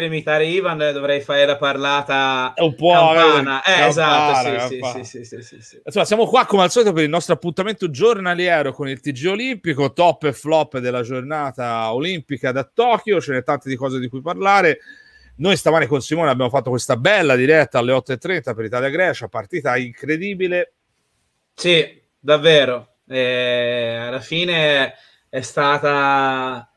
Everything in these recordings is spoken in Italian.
per imitare Ivan eh, dovrei fare la parlata un po' campana. Eh, esatto, sì, sì, sì, Insomma, siamo qua come al solito per il nostro appuntamento giornaliero con il TG Olimpico, top e flop della giornata olimpica da Tokyo, ce n'è tante di cose di cui parlare. Noi stamane con Simone abbiamo fatto questa bella diretta alle 8.30 per Italia-Grecia, partita incredibile. Sì, davvero. Eh, alla fine è stata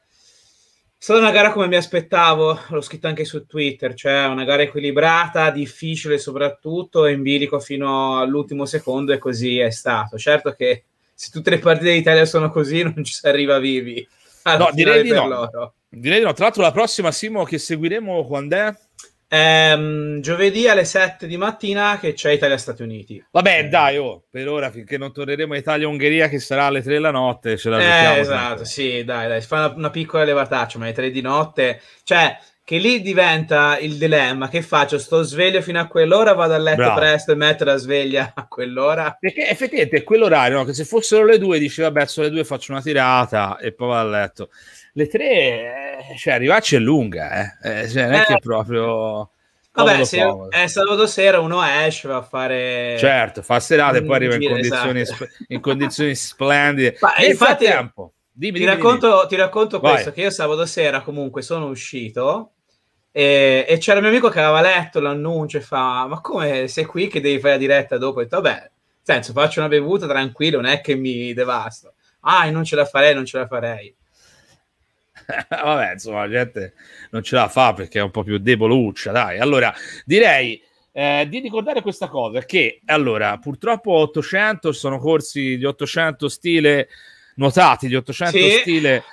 è stata una gara come mi aspettavo, l'ho scritto anche su Twitter, cioè una gara equilibrata, difficile soprattutto, in bilico fino all'ultimo secondo e così è stato. Certo che se tutte le partite d'Italia sono così non ci si arriva vivi. no, direi di no. Loro. Direi di no. Tra l'altro la prossima Simo che seguiremo quando è? Ehm, giovedì alle 7 di mattina che c'è Italia-Stati Uniti. Vabbè, dai, oh, per ora finché non torneremo a Italia-Ungheria che sarà alle 3 della notte, ce la eh, Esatto, sempre. sì, dai, dai, fa una, una piccola levataccia, ma alle 3 di notte, cioè che lì diventa il dilemma che faccio sto sveglio fino a quell'ora vado a letto Bravo. presto e metto la sveglia a quell'ora perché effettivamente è quell'orario no? che se fossero le due dici vabbè sono le due faccio una tirata e poi vado a letto le tre, eh, cioè arrivarci è lunga, eh. eh. cioè, non è che è eh, proprio... Vabbè, se è sabato sera uno esce, va a fare... Certo, fa serata e poi arriva in mm, condizioni, esatto. in condizioni splendide. Ma, Nel infatti, frattempo, dimmi, ti, racconto, dimmi. ti racconto questo, che io sabato sera comunque sono uscito e, e, c'era un mio amico che aveva letto l'annuncio e fa, ma come sei qui che devi fare la diretta dopo? E ho detto, vabbè, senso, faccio una bevuta tranquillo, non è che mi devasto. Ah, non ce la farei, non ce la farei. Vabbè, insomma, la gente non ce la fa perché è un po' più deboluccia, dai. Allora, direi eh, di ricordare questa cosa che, allora, purtroppo 800 sono corsi di 800 stile nuotati, di 800 sì. stile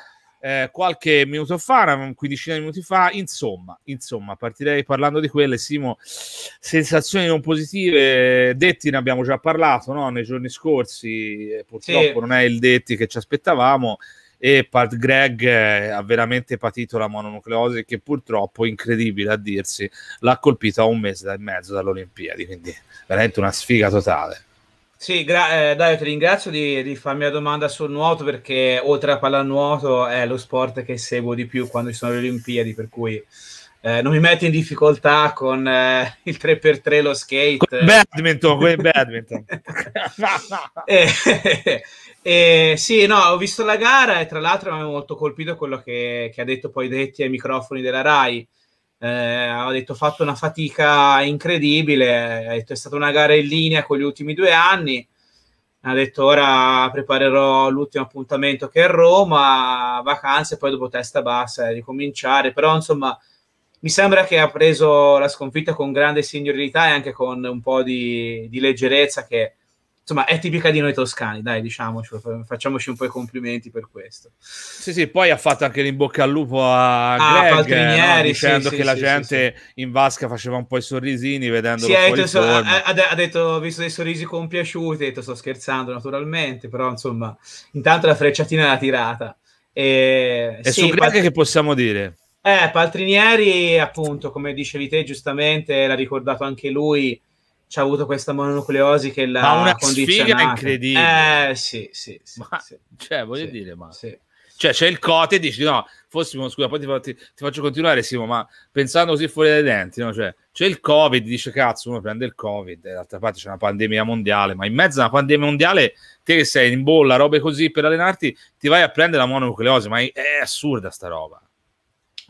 eh, qualche minuto fa, una quindicina di minuti fa, insomma, insomma, partirei parlando di quelle, Simo, sensazioni non positive, Detti ne abbiamo già parlato, no? Nei giorni scorsi, purtroppo sì. non è il Detti che ci aspettavamo, e Pat Greg ha veramente patito la mononucleosi che purtroppo, incredibile a dirsi, l'ha colpito a un mese e mezzo dalle Olimpiadi quindi veramente una sfiga totale. Sì, gra- eh, Dario, ti ringrazio di, di, farmi la domanda sul nuoto perché oltre a pallanuoto è lo sport che seguo di più quando ci sono le Olimpiadi, per cui eh, non mi metto in difficoltà con eh, il 3x3 lo skate con badminton, con badminton. e, e, eh, eh, sì no ho visto la gara e tra l'altro mi ha molto colpito quello che, che, ha detto poi Detti ai microfoni della RAI eh, ha detto fatto una fatica incredibile ha detto è stata una gara in linea con gli ultimi due anni ha detto ora preparerò l'ultimo appuntamento che è Roma, vacanze, poi dopo testa bassa ricominciare, eh, però insomma mi sembra che ha preso la sconfitta con grande signorilità e anche con un po' di, di leggerezza che insomma è tipica di noi toscani, dai, diciamoci, facciamoci un po' i complimenti per questo. Sì, sì, poi ha fatto anche l'imbocca al lupo a ah, no? dicendo sì, che sì, la sì, gente in vasca faceva un po' i sorrisini vedendo sì, fuori detto, ha, ha, detto, visto dei sorrisi compiaciuti, ha detto sto scherzando naturalmente, però insomma, intanto la frecciatina l'ha tirata. E, e su Greg Pat- che possiamo dire? Eh, Paltrinieri, appunto, come dicevi te giustamente, l'ha ricordato anche lui, ci ha avuto questa mononucleosi che l'ha ma una sfiga incredibile. Eh, sì, sì, sì, ma, sì. Cioè, voglio sì, dire, ma... Sì. Cioè, c'è il cote e dici, no, fossimo, scusa, poi ti, ti, ti, faccio continuare, Simo, ma pensando così fuori dai denti, no? Cioè, c'è il Covid, dice, cazzo, uno prende il Covid, d'altra parte c'è una pandemia mondiale, ma in mezzo a una pandemia mondiale, te che sei in bolla, robe così per allenarti, ti vai a prendere la mononucleosi, ma è, è assurda sta roba.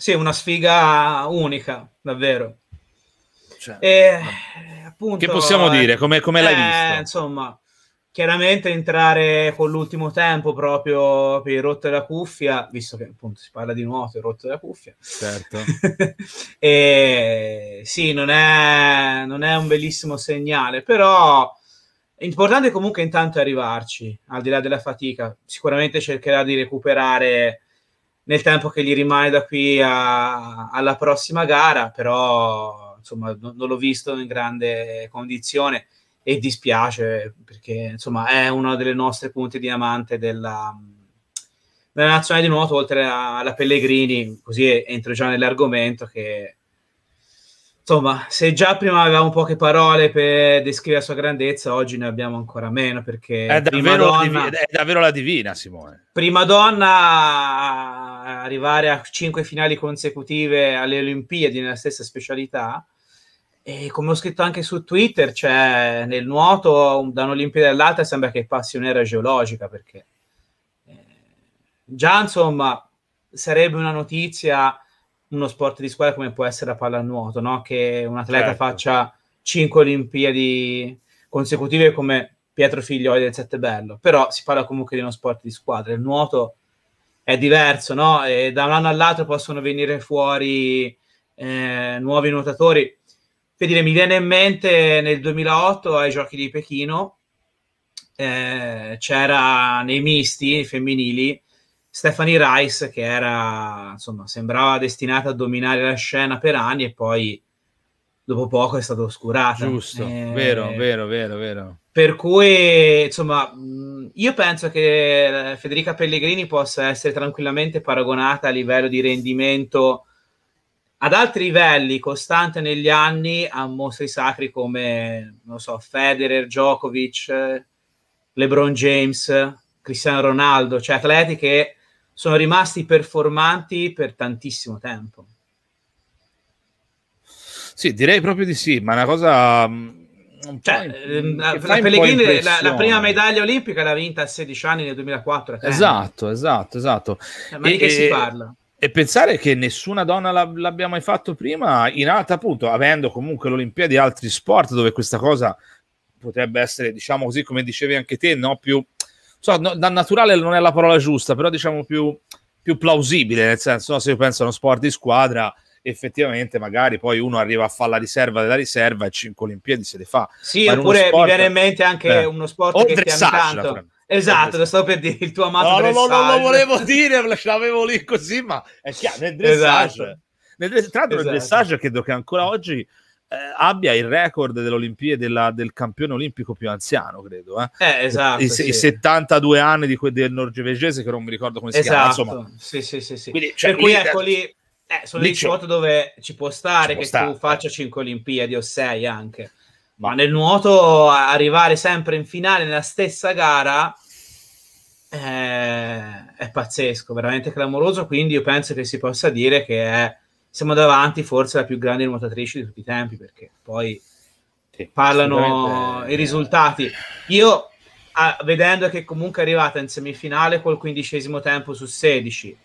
Sì, una sfiga unica, davvero. Cioè, e, appunto, che possiamo eh, dire? Come, come l'hai eh, visto? Insomma, chiaramente entrare con l'ultimo tempo proprio per il rotto della cuffia, visto che appunto si parla di nuoto, e rotto della cuffia. Certo. e, sì, non è, non è un bellissimo segnale, però... L'importante comunque intanto arrivarci, al di là della fatica. Sicuramente cercherà di recuperare nel tempo che gli rimane da qui a, alla prossima gara, però insomma non, non l'ho visto in grande condizione e dispiace perché insomma è una delle nostre punte diamante della, della nazionale di nuoto oltre alla Pellegrini così entro già nell'argomento che Insomma, se già prima avevamo poche parole per descrivere la sua grandezza, oggi ne abbiamo ancora meno perché è davvero, donna, la, divina, è davvero la divina Simone. Prima donna arrivare a cinque finali consecutive alle Olimpiadi nella stessa specialità. E come ho scritto anche su Twitter, cioè nel nuoto da un'Olimpiade all'altra sembra che passi un'era geologica perché eh, già insomma sarebbe una notizia uno sport di squadra come può essere la pallanuoto, no? che un atleta certo. faccia 5 Olimpiadi consecutive come Pietro Figlioli del Sette Bello, però si parla comunque di uno sport di squadra, il nuoto è diverso, no? e da un anno all'altro possono venire fuori eh, nuovi nuotatori. Per dire, mi viene in mente nel 2008 ai giochi di Pechino, eh, c'era nei misti femminili Stephanie Rice che era, insomma, sembrava destinata a dominare la scena per anni e poi dopo poco è stata oscurata. Giusto, eh, vero, vero, vero, vero. Per cui, insomma, io penso che eh, Federica Pellegrini possa essere tranquillamente paragonata a livello di rendimento ad altri livelli, costante negli anni, a mostri sacri come, non so, Federer, Djokovic, eh, LeBron James, Cristiano Ronaldo, cioè atleti che sono rimasti performanti per tantissimo tempo. Sì, direi proprio di sì, ma una cosa... Mm, cioè, ehm, la, Pellegrini, la, la, prima medaglia olimpica l'ha vinta a 16 anni nel 2004. Esatto, esatto, esatto. Eh, ma e, di che si parla? E pensare che nessuna donna l'abbia mai fatto prima, in alta appunto, avendo comunque l'Olimpiadi e altri sport dove questa cosa potrebbe essere, diciamo così, come dicevi anche te, no, più so, no, da naturale non è la parola giusta, però diciamo più, più plausibile, nel senso no, se io penso a uno sport di squadra effettivamente magari poi uno arriva a fare la riserva della riserva e cinque Olimpiadi se le fa. Sì, Ma oppure sport, mi viene in mente anche beh, uno sport o che dressage, tanto. Esatto, lo stavo per dire, il tuo amato no, no, No, non lo volevo dire, l'avevo lì così, ma è chiaro, nel dressage. Esatto. Nel, tra l'altro esatto. il dressage credo che ancora oggi eh, abbia il record delle Olimpiadi del campione olimpico più anziano, credo. Eh? Eh, esatto, I, sì. i, 72 anni di que- del norvegese, che non mi ricordo come si esatto. chiama. Insomma. Sì, sì, sì. sì. Quindi, cioè, per cui ecco lì. Eh, sono dei sport dove ci può stare ci può che stare. tu faccia 5 eh. Olimpiadi o 6 anche. Ma... Ma nel nuoto arrivare sempre in finale nella stessa gara eh, è pazzesco, veramente clamoroso. Quindi io penso che si possa dire che è siamo davanti forse alla più grande nuotatrice di tutti i tempi, perché poi sì, parlano i risultati. Io, a, vedendo che comunque è arrivata in semifinale col quindicesimo tempo su 16,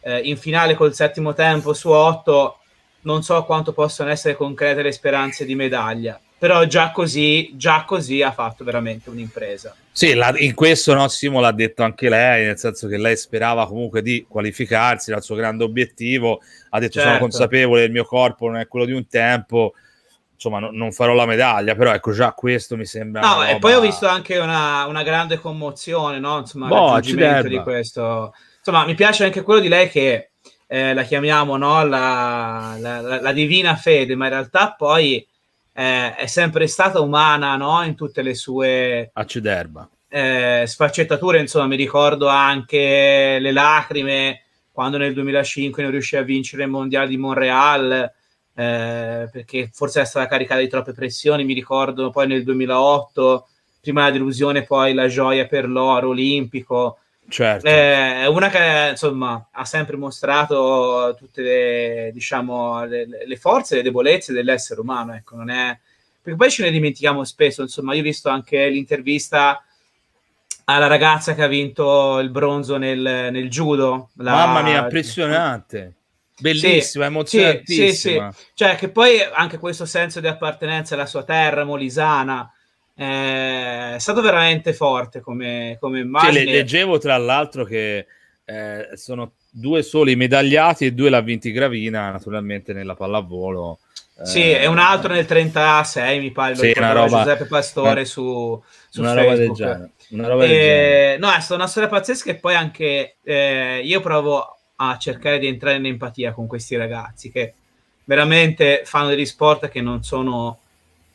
eh, in finale col settimo tempo su 8, non so quanto possono essere concrete le speranze di medaglia però già così, già così ha fatto veramente un'impresa. Sì, la, in questo no, Simo l'ha detto anche lei, nel senso che lei sperava comunque di qualificarsi, dal suo grande obiettivo, ha detto certo. sono consapevole il mio corpo, non è quello di un tempo, insomma no, non farò la medaglia, però ecco già questo mi sembra... No, e poi ho visto anche una, una grande commozione, no? Insomma, boh, raggiungimento di questo. Insomma, mi piace anche quello di lei che eh, la chiamiamo no? La, la, la divina fede, ma in realtà poi eh, è sempre stata umana no? in tutte le sue Acciderba. Eh, sfaccettature. Insomma, mi ricordo anche le lacrime quando nel 2005 non riuscì a vincere il mondiale di Montreal. Eh, perché forse è stata caricata di troppe pressioni, mi ricordo poi nel 2008, prima la delusione, poi la gioia per l'oro olimpico, Certo. Eh, è una che insomma, ha sempre mostrato tutte le, diciamo, le, le forze e le debolezze dell'essere umano. Ecco, non è... Perché poi ce ne dimentichiamo spesso. Insomma, io ho visto anche l'intervista alla ragazza che ha vinto il bronzo nel, nel judo. La... Mamma mia, impressionante! Bellissima, sì, emozionantissima. Sì, sì, sì. Cioè, che poi anche questo senso di appartenenza alla sua terra molisana, eh, è stato veramente forte come, come immagine. Cioè, leggevo tra l'altro che eh, sono due soli medagliati e due l'ha vinti Gravina, naturalmente nella pallavolo. Sì, eh, e un altro nel 36, mi pare, sì, una roba, Giuseppe Pastore eh, su, su una Facebook. Roba del genere, una roba e, del genere. No, è stata una storia pazzesca e poi anche eh, io provo a cercare di entrare in empatia con questi ragazzi che veramente fanno degli sport che non sono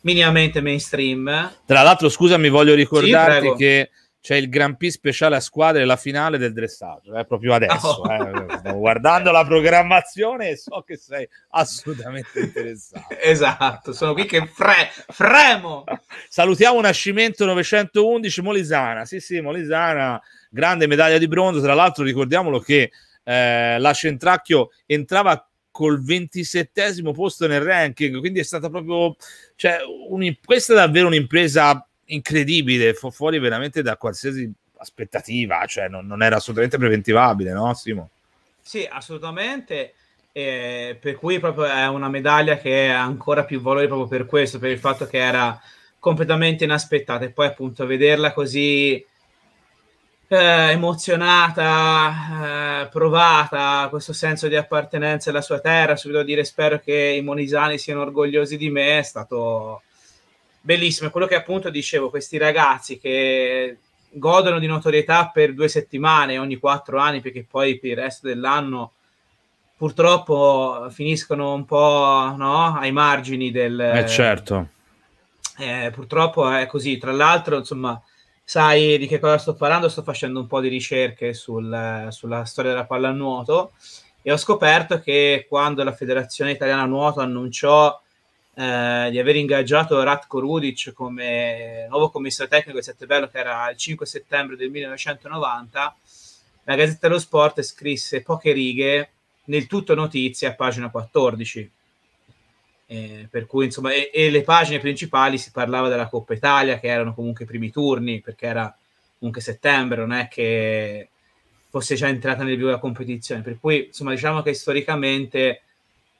minimamente mainstream. Tra l'altro, scusami, voglio ricordarti sì, che c'è il Grand Prix speciale a squadre la finale del dressaggio, eh, proprio adesso. Oh. Eh, guardando la programmazione so che sei assolutamente interessato. esatto, sono qui che fre- fremo. Salutiamo Nascimento 911 Molisana. Sì, sì, Molisana, grande medaglia di bronzo. Tra l'altro ricordiamolo che eh, la Centracchio entrava col 27 posto nel ranking, quindi è stata proprio, cioè, un, questa è davvero un'impresa incredibile, fu fuori veramente da qualsiasi aspettativa, cioè non, non era assolutamente preventivabile, no Simo? Sì, assolutamente. Eh, per cui proprio è una medaglia che ha ancora più valore proprio per questo, per il fatto che era completamente inaspettata e poi appunto vederla così eh, emozionata, eh, provata, questo senso di appartenenza alla sua terra, subito dire spero che i monisani siano orgogliosi di me, è stato bellissimo. È quello che appunto dicevo, questi ragazzi che godono di notorietà per due settimane ogni quattro anni, perché poi per il resto dell'anno purtroppo finiscono un po' no? ai margini del... Eh certo. Eh, purtroppo è così. Tra l'altro, insomma, Sai di che cosa sto parlando? Sto facendo un po' di ricerche sul, sulla storia della pallanuoto e ho scoperto che quando la Federazione Italiana Nuoto annunciò eh, di aver ingaggiato Ratko Rudic come nuovo commissario tecnico di Settebello, che era il 5 settembre del 1990, la Gazzetta dello Sport scrisse poche righe nel tutto notizie a pagina 14 eh, per cui, insomma, e, e, le pagine principali si parlava della Coppa Italia, che erano comunque i primi turni, perché era comunque settembre, non è che fosse già entrata nel vivo la competizione. Per cui, insomma, diciamo che storicamente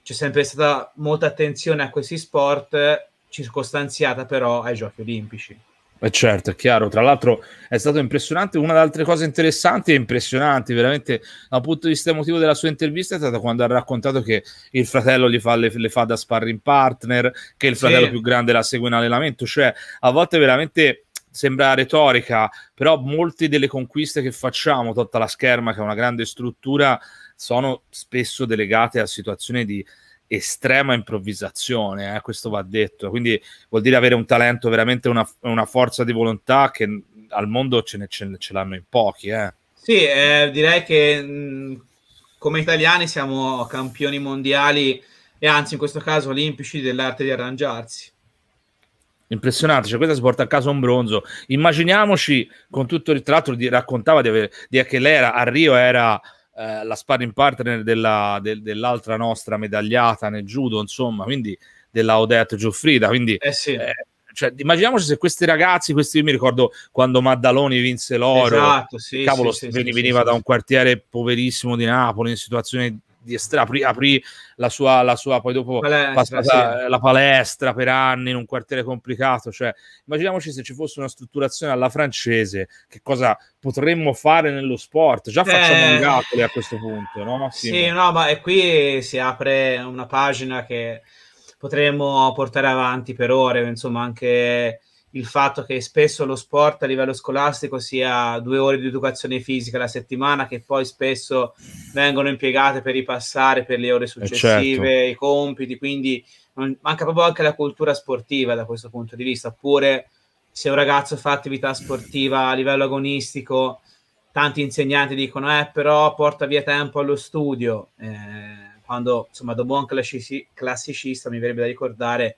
c'è sempre stata molta attenzione a questi sport, circostanziata però ai giochi olimpici. Eh certo, è chiaro. Tra l'altro è stato impressionante. Una delle altre cose interessanti e impressionanti, veramente dal punto di vista emotivo della sua intervista, è stata quando ha raccontato che il fratello fa, le, le, fa da sparring partner, che il fratello sì. più grande la segue in allenamento. Cioè, a volte veramente sembra retorica, però molte delle conquiste che facciamo, tutta la scherma, che è una grande struttura, sono spesso delegate a situazioni di estrema improvvisazione, eh, questo va detto, quindi vuol dire avere un talento, veramente una, una forza di volontà che al mondo ce, ne, ce, ce l'hanno in pochi. Eh. Sì, eh, direi che mm, come italiani siamo campioni mondiali e anzi in questo caso olimpici dell'arte di arrangiarsi. Impressionante, cioè questa si porta a casa un bronzo. Immaginiamoci con tutto il tratto, di, raccontava di, avere, di che lei era, a Rio era eh, la sparring partner della, del, dell'altra nostra medagliata nel judo, insomma, quindi della Odette Giuffrida. Quindi, eh sì. eh, cioè, immaginiamoci se questi ragazzi, questi mi ricordo quando Maddaloni vinse l'oro, esatto, sì, cavolo, sì, veniva da un quartiere poverissimo di Napoli in situazione di estrema, aprì, aprì la, sua, la sua, poi dopo palestra, sì. la palestra per anni in un quartiere complicato, cioè immaginiamoci se ci fosse una strutturazione alla francese, che cosa potremmo fare nello sport? Già facciamo eh, un gatole a questo punto, no? Sì, sì no, ma e qui si apre una pagina che potremmo portare avanti per ore, insomma anche il fatto che spesso lo sport a livello scolastico sia due ore di educazione fisica alla settimana che poi spesso vengono impiegate per ripassare per le ore eh, certo. successive certo. i compiti, quindi manca proprio anche la cultura sportiva da questo punto di vista, oppure se un ragazzo fa attività sportiva a livello agonistico, tanti insegnanti dicono eh però porta via tempo allo studio, eh, quando insomma da buon classici- classicista mi verrebbe da ricordare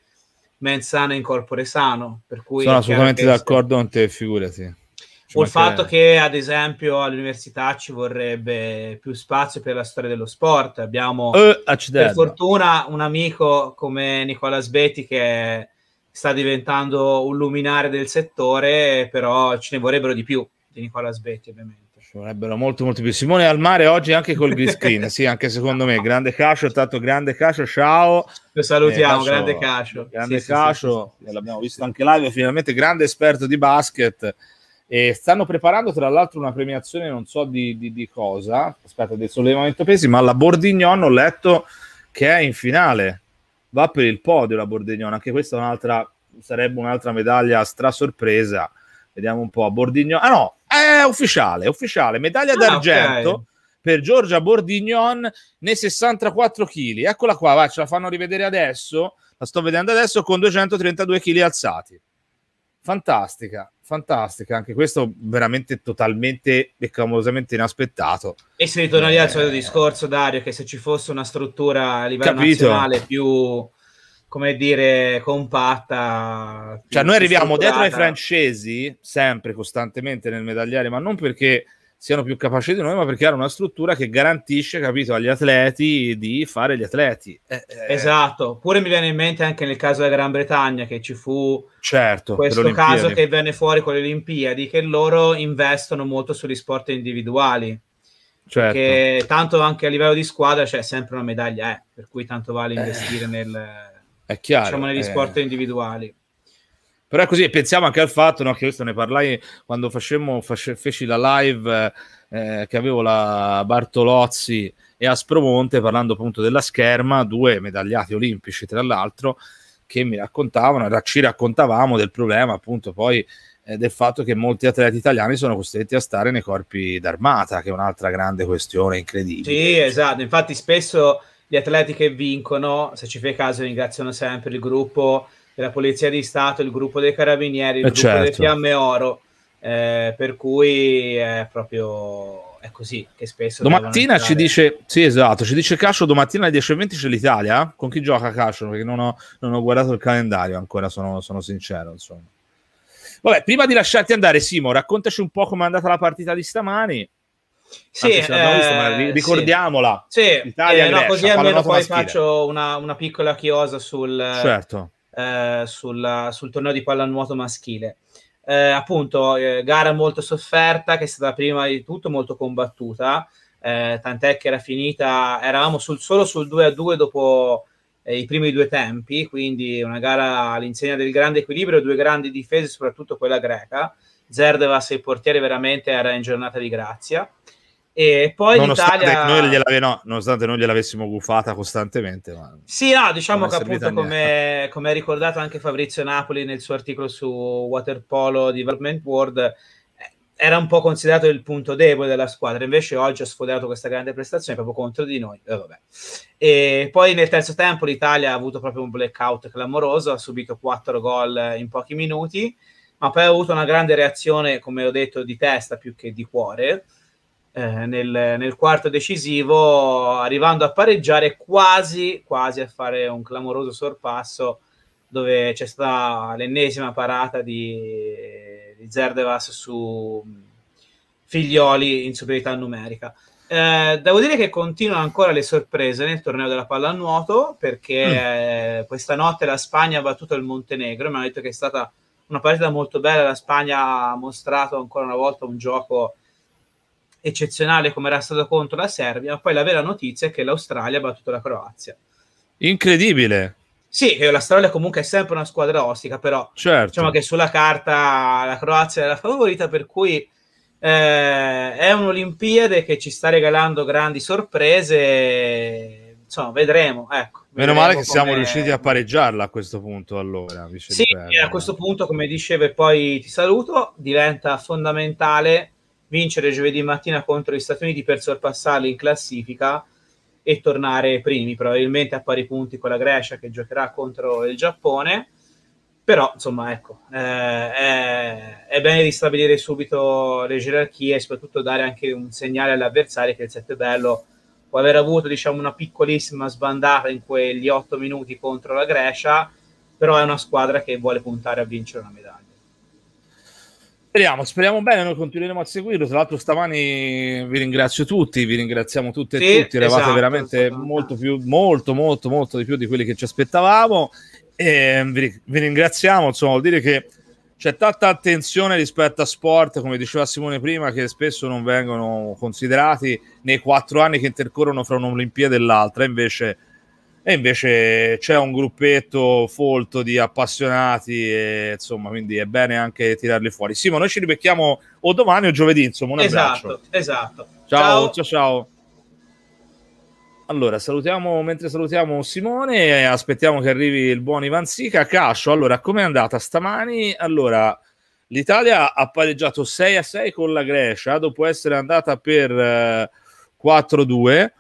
mens sana in corpore sano. Per cui Sono assolutamente d'accordo con te, figurati. Ci o il fatto che, ad esempio, all'università ci vorrebbe più spazio per la storia dello sport. Abbiamo, uh, per fortuna, un amico come Nicola Sbetti che sta diventando un luminare del settore, però ce ne vorrebbero di più di Nicola Sbetti, ovviamente. Ci vorrebbero molto, molto più. Simone al mare oggi anche col green screen. sì, anche secondo me. Grande Cascio, tanto grande Cascio, ciao. Lo salutiamo, eh, Cascio, grande Cascio. Grande sì, Cascio, sì, sì, l'abbiamo visto anche live, finalmente grande esperto di basket. E stanno preparando tra l'altro una premiazione, non so di, di, di cosa, aspetta, del sollevamento pesi, ma la Bordignon ho letto che è in finale. Va per il podio la Bordignon, anche questa è un'altra, sarebbe un'altra medaglia stra sorpresa. Vediamo un po'. Bordignon, ah no, è ufficiale, ufficiale, medaglia ah, d'argento. Okay. Per Giorgia Bordignon nei 64 kg. Eccola qua, va, ce la fanno rivedere adesso. La sto vedendo adesso con 232 kg alzati. Fantastica, fantastica. Anche questo veramente totalmente e clamorosamente inaspettato. E si ritorna lì al solito eh. discorso, Dario, che se ci fosse una struttura a livello Capito. nazionale più come dire, compatta. Cioè, noi arriviamo strutturata. dietro ai francesi, sempre, costantemente nel medagliere, ma non perché siano più capaci di noi, ma perché hanno una struttura che garantisce, capito, agli atleti di fare gli atleti. Eh, eh. Esatto, pure mi viene in mente anche nel caso della Gran Bretagna che ci fu certo, questo caso che venne fuori con le Olimpiadi, che loro investono molto sugli sport individuali. Certo. Che tanto anche a livello di squadra c'è sempre una medaglia, eh, per cui tanto vale eh. investire nel è chiaro. Diciamo negli è... Eh. sport individuali. Però è così, pensiamo anche al fatto, no, che questo ne parlai quando facemmo, face, feci la live eh, che avevo la Bartolozzi e Aspromonte parlando appunto della scherma, due medagliati olimpici tra l'altro, che mi raccontavano, ci raccontavamo del problema appunto poi eh, del fatto che molti atleti italiani sono costretti a stare nei corpi d'armata, che è un'altra grande questione incredibile. Sì, esatto, infatti spesso gli atleti che vincono, se ci fai caso, ringraziano sempre il gruppo della Polizia di Stato, il gruppo dei Carabinieri, il eh gruppo certo. delle Fiamme Oro, eh, per cui è proprio è così che spesso... Domattina ci dice, sì esatto, ci dice Cascio, domattina alle 10.20 c'è l'Italia, con chi gioca Cascio? Perché non ho, non ho, guardato il calendario ancora, sono, sono sincero, insomma. Vabbè, prima di lasciarti andare, Simo, raccontaci un po' come è andata la partita di stamani. Sì, eh, visto, ricordiamola. Sì, Italia eh, no, così almeno poi maschile. faccio una, una, piccola chiosa sul, certo. eh, sulla, sul torneo di pallanuoto maschile. Eh, appunto, eh, gara molto sofferta, che è stata prima di tutto molto combattuta, eh, tant'è che era finita, eravamo sul, solo sul 2 a 2 dopo i primi due tempi, quindi una gara all'insegna del grande equilibrio, due grandi difese, soprattutto quella greca. se il portiere, veramente era in giornata di grazia. E poi nonostante l'Italia... Noi no, nonostante noi gliel'avessimo guffata costantemente. Ma... Sì, no, diciamo che appunto come, come ha ricordato anche Fabrizio Napoli nel suo articolo su Waterpolo Development World, eh, era un po' considerato il punto debole della squadra, invece oggi ha sfoderato questa grande prestazione proprio contro di noi. Eh, e poi nel terzo tempo l'Italia ha avuto proprio un blackout clamoroso, ha subito 4 gol in pochi minuti, ma poi ha avuto una grande reazione, come ho detto, di testa più che di cuore eh, nel, nel, quarto decisivo, arrivando a pareggiare quasi, quasi a fare un clamoroso sorpasso dove c'è stata l'ennesima parata di, di Zerdevas su mm, Figlioli in superiorità numerica. Eh, devo dire che continuano ancora le sorprese nel torneo della pallanuoto perché mm. eh, questa notte la Spagna ha battuto il Montenegro. Mi hanno detto che è stata una partita molto bella. La Spagna ha mostrato ancora una volta un gioco eccezionale come era stato contro la Serbia, ma poi la vera notizia è che l'Australia ha battuto la Croazia. Incredibile. Sì, l'Australia comunque è sempre una squadra ostica, però certo. diciamo che sulla carta la Croazia è la favorita, per cui eh, è un'Olimpiade che ci sta regalando grandi sorprese. Insomma, vedremo. Ecco, Meno male che siamo riusciti a pareggiarla a questo punto. Allora, sì, a questo eh. punto, come dicevo, poi ti saluto, diventa fondamentale vincere giovedì mattina contro gli Stati Uniti per sorpassarli in classifica e tornare primi, probabilmente a pari punti con la Grecia che giocherà contro il Giappone. Però, insomma, ecco, eh, è, è, bene ristabilire subito le gerarchie e soprattutto dare anche un segnale all'avversario che il 7 bello può aver avuto, diciamo, una piccolissima sbandata in quegli 8 minuti contro la Grecia, però è una squadra che vuole puntare a vincere una medaglia. Speriamo, speriamo bene, noi continueremo a seguirlo. Tra l'altro stamani vi ringrazio tutti, vi ringraziamo tutte e sì, tutti, eravate esatto, veramente esatto. molto più, molto, molto, molto di più di quelli che ci aspettavamo. E ehm, vi, vi ringraziamo, insomma, vuol dire che c'è tanta attenzione rispetto a sport, come diceva Simone prima, che spesso non vengono considerati nei quattro anni che intercorrono fra un'Olimpiade e l'altra. Invece e invece c'è un gruppetto folto di appassionati, e, insomma, quindi è bene anche tirarli fuori. Simo, noi ci ribecchiamo o domani o giovedì, insomma, un esatto, abbraccio. Esatto, Ciao, ciao, ciao. ciao. Allora, salutiamo, mentre salutiamo Simone, aspettiamo che arrivi il buon Ivan Sica. Cascio, allora, com'è andata stamani? Allora, l'Italia ha pareggiato 6 a 6 con la Grecia, dopo essere andata per eh, 4 2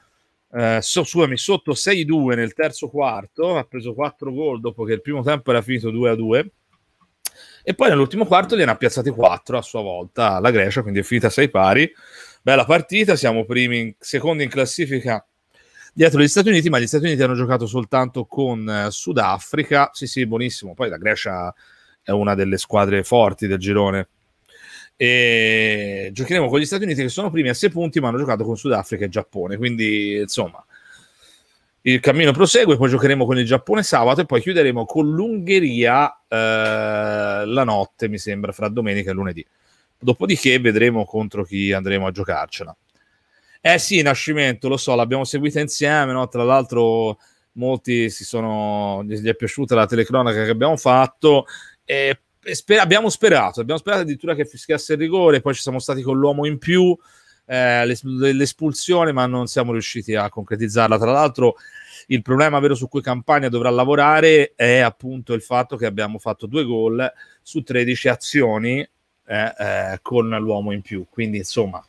eh, so, scusami, sotto 6-2 nel terzo quarto, ha preso 4 gol dopo che il primo tempo era finito 2-2 e poi nell'ultimo quarto gliene ha piazzati 4 a sua volta la Grecia, quindi è finita 6 pari. Bella partita, siamo primi, in, secondi in classifica dietro gli Stati Uniti, ma gli Stati Uniti hanno giocato soltanto con eh, Sudafrica. Sì, sì, buonissimo. Poi la Grecia è una delle squadre forti del girone. E giocheremo con gli Stati Uniti che sono primi a 6 punti, ma hanno giocato con Sudafrica e Giappone. Quindi, insomma, il cammino prosegue. Poi giocheremo con il Giappone sabato e poi chiuderemo con l'Ungheria eh, la notte, mi sembra, fra domenica e lunedì. Dopodiché vedremo contro chi andremo a giocarcela. Eh sì, Nascimento, lo so, l'abbiamo seguita insieme, no? tra l'altro molti si sono, gli è piaciuta la telecronaca che abbiamo fatto e sper- abbiamo sperato, abbiamo sperato addirittura che fischiasse il rigore, poi ci siamo stati con l'uomo in più, eh, l'es- l'espulsione, ma non siamo riusciti a concretizzarla. Tra l'altro, il problema vero su cui Campania dovrà lavorare è appunto il fatto che abbiamo fatto due gol su 13 azioni eh, eh, con l'uomo in più, quindi insomma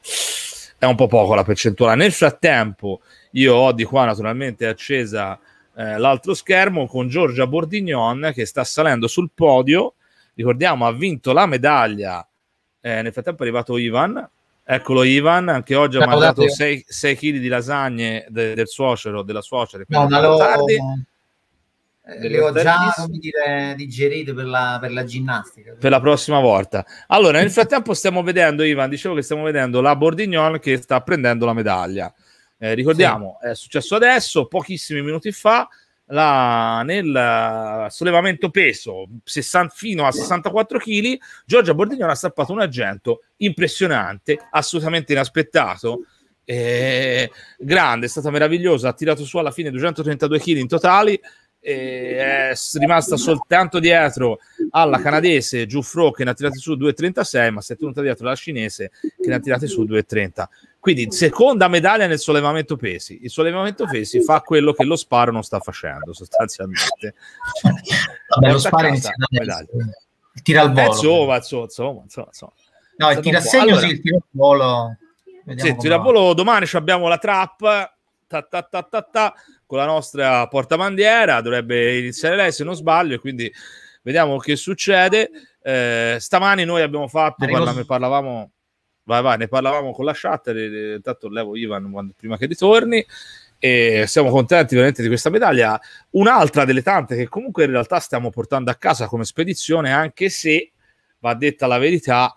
è un po' poco la percentuale. Nel frattempo, io ho di qua naturalmente accesa eh, l'altro schermo con Giorgia Bordignon che sta salendo sul podio ricordiamo, ha vinto la medaglia. Eh, nel frattempo è arrivato Ivan. Eccolo Ivan, anche oggi ha mandato 6 kg di lasagne de, del suocero, della suocera. No, ma lo... Tardi. Eh, eh le ho già dire, digerite per la, per la, ginnastica. Per la prossima volta. Allora, nel frattempo stiamo vedendo, Ivan, dicevo che stiamo vedendo la Bordignon che sta prendendo la medaglia. Eh, ricordiamo, sì. è successo adesso, pochissimi minuti fa, la, nel eh, sollevamento peso 60, fino a 64 kg, Giorgia Bordignone ha strappato un argento impressionante, assolutamente inaspettato. Eh, grande, è stata meravigliosa, ha tirato su alla fine 232 kg in totale. eh, è rimasta soltanto dietro alla canadese Giuffro che ne ha tirate su 2,36, ma si è tenuta dietro alla cinese che ne ha tirate su 2,30. Quindi seconda medaglia nel sollevamento pesi. Il sollevamento ah, pesi fa quello che lo sparo non sta facendo sostanzialmente. Vabbè, lo sparo inizia Il tira al volo. Eh, insomma, insomma, insomma, insomma. No, il tira segno allora, sì, il tira al volo. sì, il tira al volo domani abbiamo la trap ta, ta, ta, ta, ta, con la nostra portabandiera, dovrebbe iniziare lei se non sbaglio, quindi vediamo che succede. Eh, stamani noi abbiamo fatto, parla, parlavamo Vai, vai, ne parlavamo con la chat, intanto levo Ivan quando, prima che ritorni. E siamo contenti veramente di questa medaglia. Un'altra delle tante che comunque in realtà stiamo portando a casa come spedizione, anche se va detta la verità,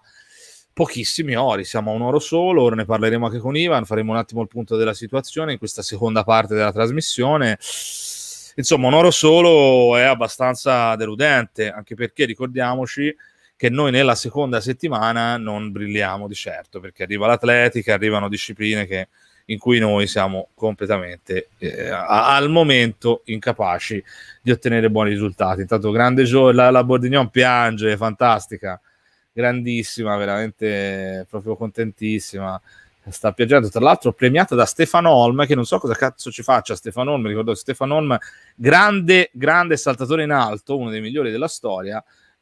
pochissimi ori, siamo a un oro solo, ora ne parleremo anche con Ivan, faremo un attimo il punto della situazione in questa seconda parte della trasmissione. Insomma, un oro solo è abbastanza deludente, anche perché ricordiamoci che noi nella seconda settimana non brilliamo di certo, perché arriva l'atletica, arrivano discipline che, in cui noi siamo completamente eh, al momento incapaci di ottenere buoni risultati. Intanto grande gioco, la, la Bordignon piange, fantastica, grandissima, veramente proprio contentissima sta piangendo, tra l'altro premiata da Stefano Holm, che non so cosa cazzo ci faccia Stefano Holm, ricordo Stefano Holm, grande, grande saltatore in alto, uno dei migliori della storia,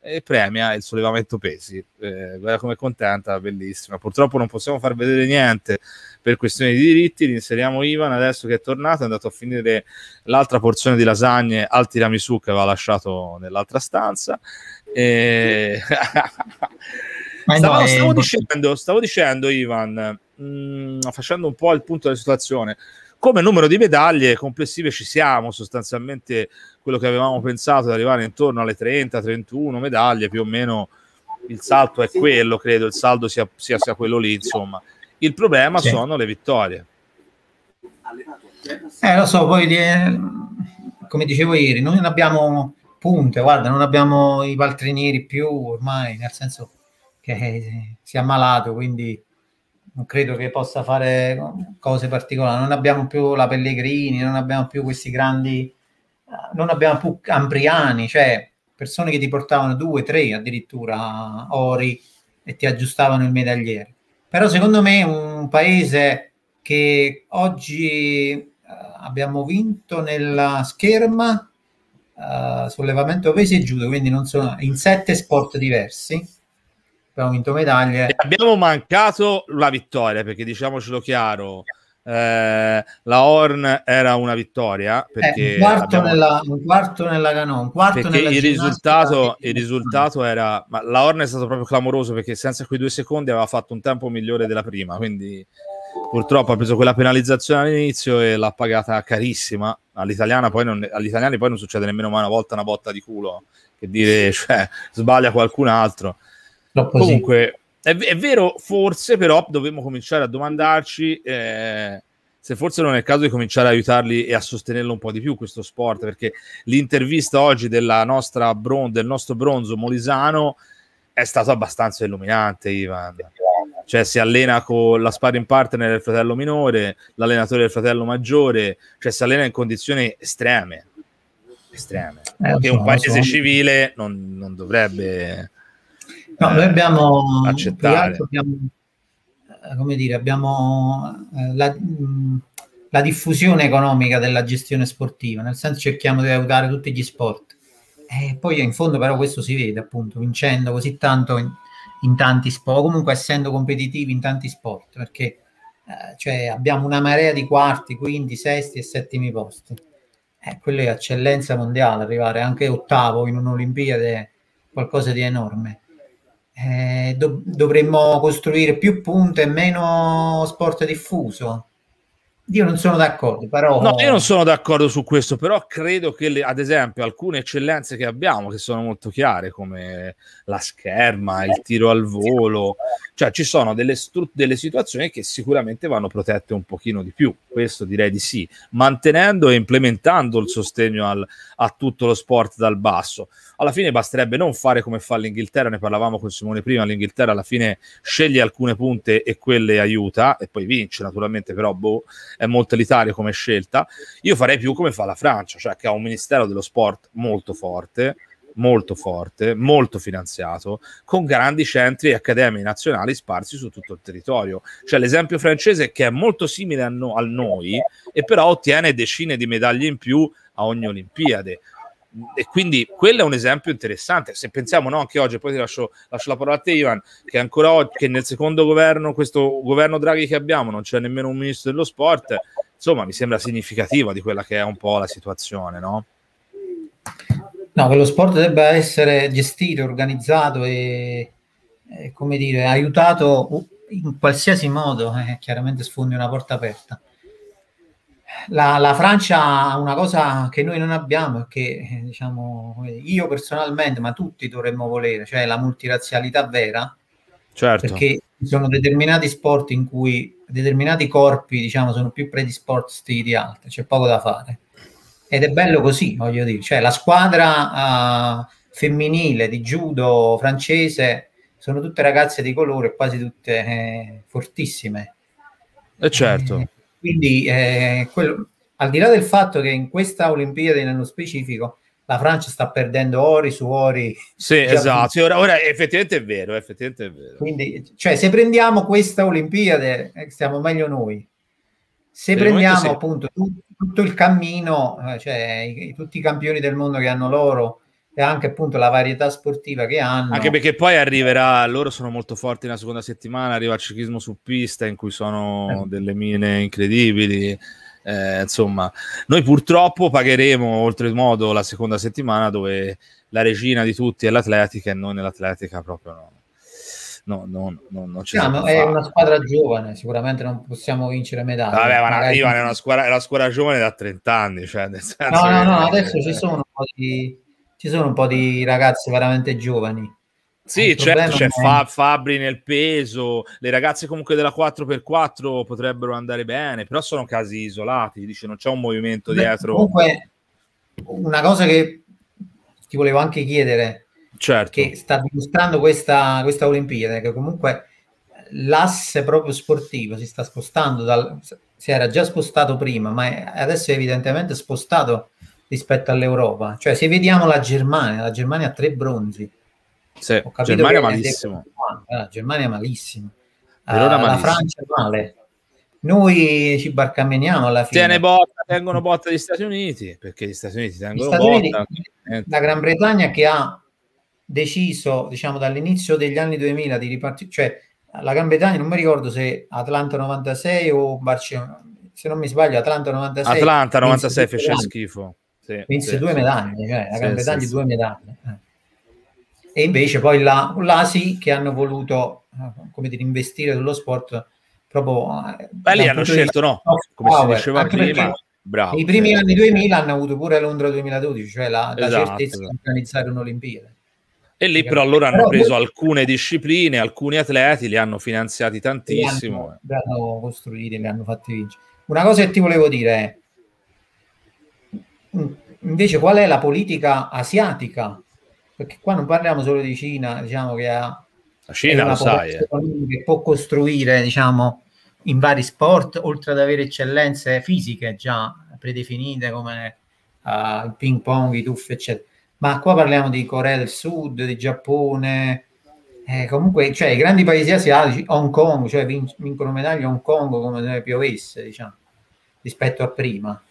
e premia il sollevamento pesi. Eh, guarda come contenta, bellissima. Purtroppo non possiamo far vedere niente per questioni di diritti. Rinseriamo Ivan adesso che è tornato, è andato a finire l'altra porzione di lasagne al tiramisù che aveva lasciato nell'altra stanza. E... stavo, stavo, dicendo, stavo dicendo, Ivan, mh, mm, facendo un po' il punto della situazione come numero di medaglie complessive ci siamo, sostanzialmente quello che avevamo pensato di arrivare intorno alle 30-31 medaglie, più o meno il salto è quello, credo, il saldo sia, sia, sia quello lì, insomma. Il problema sì. sono le vittorie. Eh, lo so, poi eh, come dicevo ieri, noi non abbiamo punte, guarda, non abbiamo i paltrinieri più ormai, nel senso che eh, si è ammalato, quindi non credo che possa fare cose particolari. Non abbiamo più la Pellegrini, non abbiamo più questi grandi, eh, non abbiamo più Ambriani, cioè persone che ti portavano due, tre addirittura ori e ti aggiustavano il medagliere. Però secondo me un paese che oggi eh, abbiamo vinto nella scherma, uh, sollevamento pesi e giudo, quindi non sono, in sette sport diversi, abbiamo vinto medaglie. E abbiamo mancato la vittoria, perché diciamocelo chiaro, eh, la Horn era una vittoria eh, perché eh, un, quarto abbiamo... nella, un quarto nella Canon, un quarto nella il risultato, il risultato era ma la Horn è stato proprio clamoroso perché senza quei due secondi aveva fatto un tempo migliore della prima quindi purtroppo ha preso quella penalizzazione all'inizio e l'ha pagata carissima all'italiana poi non, agli italiani poi non succede nemmeno mai una volta una botta di culo che dire cioè, sbaglia qualcun altro Troppo Comunque, sì. è, è, vero, forse però dovremmo cominciare a domandarci eh, se forse non è il caso di cominciare a aiutarli e a sostenerlo un po' di più questo sport, perché l'intervista oggi della nostra bron- del nostro bronzo molisano è stato abbastanza illuminante, Ivan. Cioè, si allena con la sparring partner del fratello minore, l'allenatore del fratello maggiore, cioè si allena in condizioni estreme, estreme, eh, che so, un paese so. civile non, non, dovrebbe No, noi eh, abbiamo, accettare. Abbiamo, eh, come dire, abbiamo eh, la, mm, la, diffusione economica della gestione sportiva, nel senso cerchiamo di aiutare tutti gli sport. E poi in fondo però questo si vede appunto, vincendo così tanto in, in tanti sport, comunque essendo competitivi in tanti sport, perché eh, cioè, abbiamo una marea di quarti, quinti, sesti e settimi posti. Eh, quella è eccellenza mondiale, arrivare anche ottavo in un'Olimpiade è qualcosa di enorme eh, do- dovremmo costruire più punte e meno sport diffuso. Io non sono d'accordo, però... No, io non sono d'accordo su questo, però credo che, le, ad esempio, alcune eccellenze che abbiamo, che sono molto chiare, come la scherma, il eh, tiro al volo, cioè ci sono delle, stru- delle situazioni che sicuramente vanno protette un pochino di più, questo direi di sì, mantenendo e implementando il sostegno al, a tutto lo sport dal basso alla fine basterebbe non fare come fa l'Inghilterra, ne parlavamo con Simone prima, l'Inghilterra alla fine sceglie alcune punte e quelle aiuta e poi vince naturalmente, però boh, è molto elitario come scelta. Io farei più come fa la Francia, cioè che ha un ministero dello sport molto forte, molto forte, molto finanziato, con grandi centri e accademie nazionali sparsi su tutto il territorio. Cioè l'esempio francese che è molto simile a, no, a noi e però ottiene decine di medaglie in più a ogni Olimpiade e quindi quello è un esempio interessante. Se pensiamo no, anche oggi, poi ti lascio, lascio, la parola a te, Ivan, che ancora oggi, che nel secondo governo, questo governo Draghi che abbiamo, non c'è nemmeno un ministro dello sport, insomma, mi sembra significativa di quella che è un po' la situazione, no? No, che lo sport debba essere gestito, organizzato e, e come dire, aiutato in qualsiasi modo, eh, chiaramente sfondi una porta aperta la, la, Francia ha una cosa che noi non abbiamo e che eh, diciamo, io personalmente, ma tutti dovremmo volere, cioè la multirazialità vera. Certo. Perché ci sono determinati sport in cui determinati corpi diciamo, sono più predisposti di altri, c'è poco da fare. Ed è bello così, voglio dire. Cioè, la squadra uh, femminile di judo francese sono tutte ragazze di colore, quasi tutte eh, fortissime. E eh, certo. Eh, quindi, eh, quello, al di là del fatto che in questa Olimpiade, nello specifico, la Francia sta perdendo ori su ori. Sì, esatto. Sì, ora, ora, effettivamente è vero, effettivamente è vero. Quindi, cioè, se prendiamo questa Olimpiade, eh, stiamo meglio noi. Se per prendiamo appunto tutto, il cammino, eh, cioè i, tutti i campioni del mondo che hanno l'oro, e anche appunto la varietà sportiva che hanno. Anche perché poi arriverà, loro sono molto forti nella seconda settimana, arriva il ciclismo su pista in cui sono eh. delle mine incredibili. Eh, insomma, noi purtroppo pagheremo oltremodo la seconda settimana dove la regina di tutti è l'atletica e noi nell'atletica proprio no. No, no, no, non c'è. no, è una squadra giovane, sicuramente non possiamo vincere medaglie. Vabbè, ma magari... è una squadra, è una squadra giovane da 30 anni. Cioè, no, no, no, adesso ci sono un po' di ci sono un po' di ragazzi veramente giovani. Sì, Il certo, c'è è... Fabri nel peso, le ragazze comunque della 4x4 potrebbero andare bene, però sono casi isolati, dice, non c'è un movimento Beh, dietro. Comunque, una cosa che ti volevo anche chiedere, certo. che sta dimostrando questa, questa Olimpiade, che comunque l'asse proprio sportivo si sta spostando, dal, si era già spostato prima, ma adesso è evidentemente spostato rispetto all'Europa. Cioè, se vediamo la Germania, la Germania ha tre bronzi. Sì, Ho capito Germania malissimo. La eh, Germania malissimo. Uh, malissimo. Francia male. Noi ci barcameniamo alla fine. Tiene botta, tengono botta gli Stati Uniti, perché gli Stati Uniti tengono gli Stati botta. Uniti, la Gran Bretagna che ha deciso, diciamo, dall'inizio degli anni 2000 di ripartire, cioè la Gran Bretagna, non mi ricordo se Atlanta 96 o Barcellona, se non mi sbaglio, Atlanta 96. Atlanta 96 fece schifo sì, vinse sì, due medaglie, cioè la Gran Bretagna due medaglie. Eh. E invece poi la, l'ASI che hanno voluto eh, come dire, investire sullo sport proprio... Eh, Beh, lì hanno scelto, no? Come power, si diceva prima. Bravo, I primi anni 2000 hanno avuto pure Londra 2012, cioè la, la esatto, certezza esatto. di organizzare un'Olimpiade. E lì però loro hanno preso alcune discipline, alcuni atleti, li hanno finanziati tantissimo. Li hanno, li hanno costruiti, li hanno fatti vincere. Una cosa che ti volevo dire è, Mm. Invece qual è la politica asiatica? Perché qua non parliamo solo di Cina, diciamo che ha la Cina lo sai, eh. che può costruire, diciamo, in vari sport, oltre ad avere eccellenze fisiche già predefinite come uh, il ping pong, i tuff, eccetera. Ma qua parliamo di Corea del Sud, di Giappone, eh, comunque, cioè i grandi paesi asiatici, Hong Kong, cioè vinc- vincono medaglie Hong Kong come se piovesse, diciamo, rispetto a prima.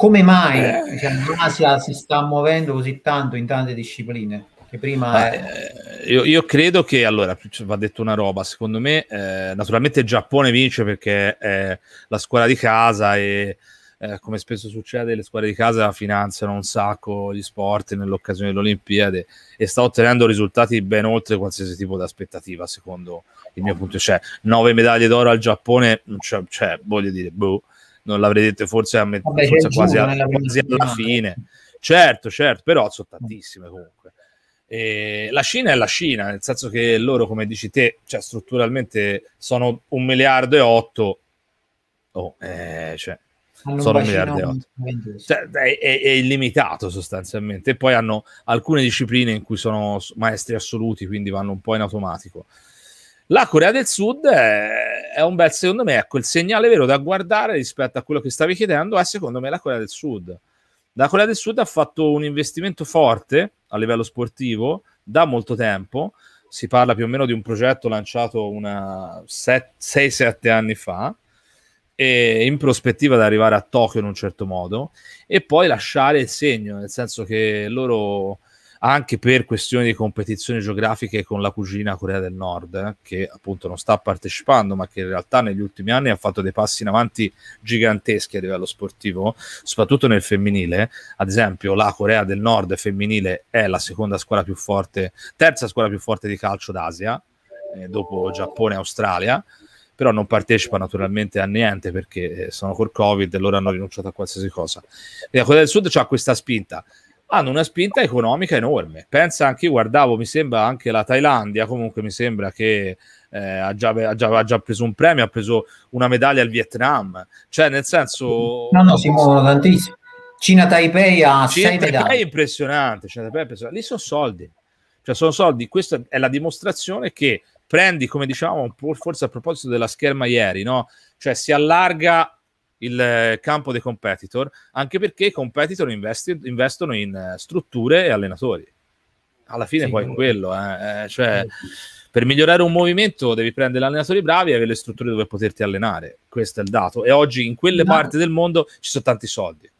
Come mai eh, l'Asia cioè, si sta muovendo così tanto in tante discipline? Che prima eh, io, io, credo che allora va detto una roba. Secondo me, eh, naturalmente il Giappone vince perché è la squadra di casa e eh, come spesso succede, le squadre di casa finanziano un sacco gli sport nell'occasione delle Olimpiadi e sta ottenendo risultati ben oltre qualsiasi tipo di aspettativa, secondo il mio punto. Cioè, nove medaglie d'oro al Giappone, cioè, cioè voglio dire, boh non l'avrete forse, a me, Vabbè, forse quasi, a, quasi alla fine. Certo, certo, però sono tantissime comunque. E la Cina è la Cina, nel senso che loro, come dici te, cioè, strutturalmente sono un miliardo e otto. Oh, eh, cioè, sono un miliardo e otto. Cioè, è, è, è, illimitato sostanzialmente. E poi hanno alcune discipline in cui sono maestri assoluti, quindi vanno un po' in automatico. La Corea del Sud è, è, un bel, secondo me, ecco, il segnale vero da guardare rispetto a quello che stavi chiedendo è secondo me la Corea del Sud. La Corea del Sud ha fatto un investimento forte a livello sportivo da molto tempo, si parla più o meno di un progetto lanciato 6-7 anni fa, e in prospettiva di arrivare a Tokyo in un certo modo, e poi lasciare il segno, nel senso che loro anche per questioni di competizioni geografiche con la cugina Corea del Nord, eh, che appunto non sta partecipando, ma che in realtà negli ultimi anni ha fatto dei passi in avanti giganteschi a livello sportivo, soprattutto nel femminile. Ad esempio, la Corea del Nord femminile è la seconda squadra più forte, terza squadra più forte di calcio d'Asia, eh, dopo Giappone e Australia però non partecipa naturalmente a niente perché eh, sono col covid e loro hanno rinunciato a qualsiasi cosa. E la Corea del Sud ha questa spinta, hanno una spinta economica enorme. Pensa anche, guardavo, mi sembra anche la Thailandia, comunque mi sembra che eh, ha, già, ha, già, ha, già, preso un premio, ha preso una medaglia al Vietnam. Cioè, nel senso... No, no, si muovono tantissimo. Cina Taipei ha Cina sei Taipei è impressionante, Cina Taipei è impressionante. Lì sono soldi. Cioè, sono soldi. Questa è la dimostrazione che prendi, come dicevamo, forse a proposito della scherma ieri, no? Cioè, si allarga il eh, campo dei competitor, anche perché i competitor investi, investono in eh, strutture e allenatori. Alla fine sì, poi è quello, eh. eh cioè per migliorare un movimento devi prendere allenatori bravi e avere le strutture dove poterti allenare, questo è il dato. E oggi in quelle no. parti del mondo ci sono tanti soldi.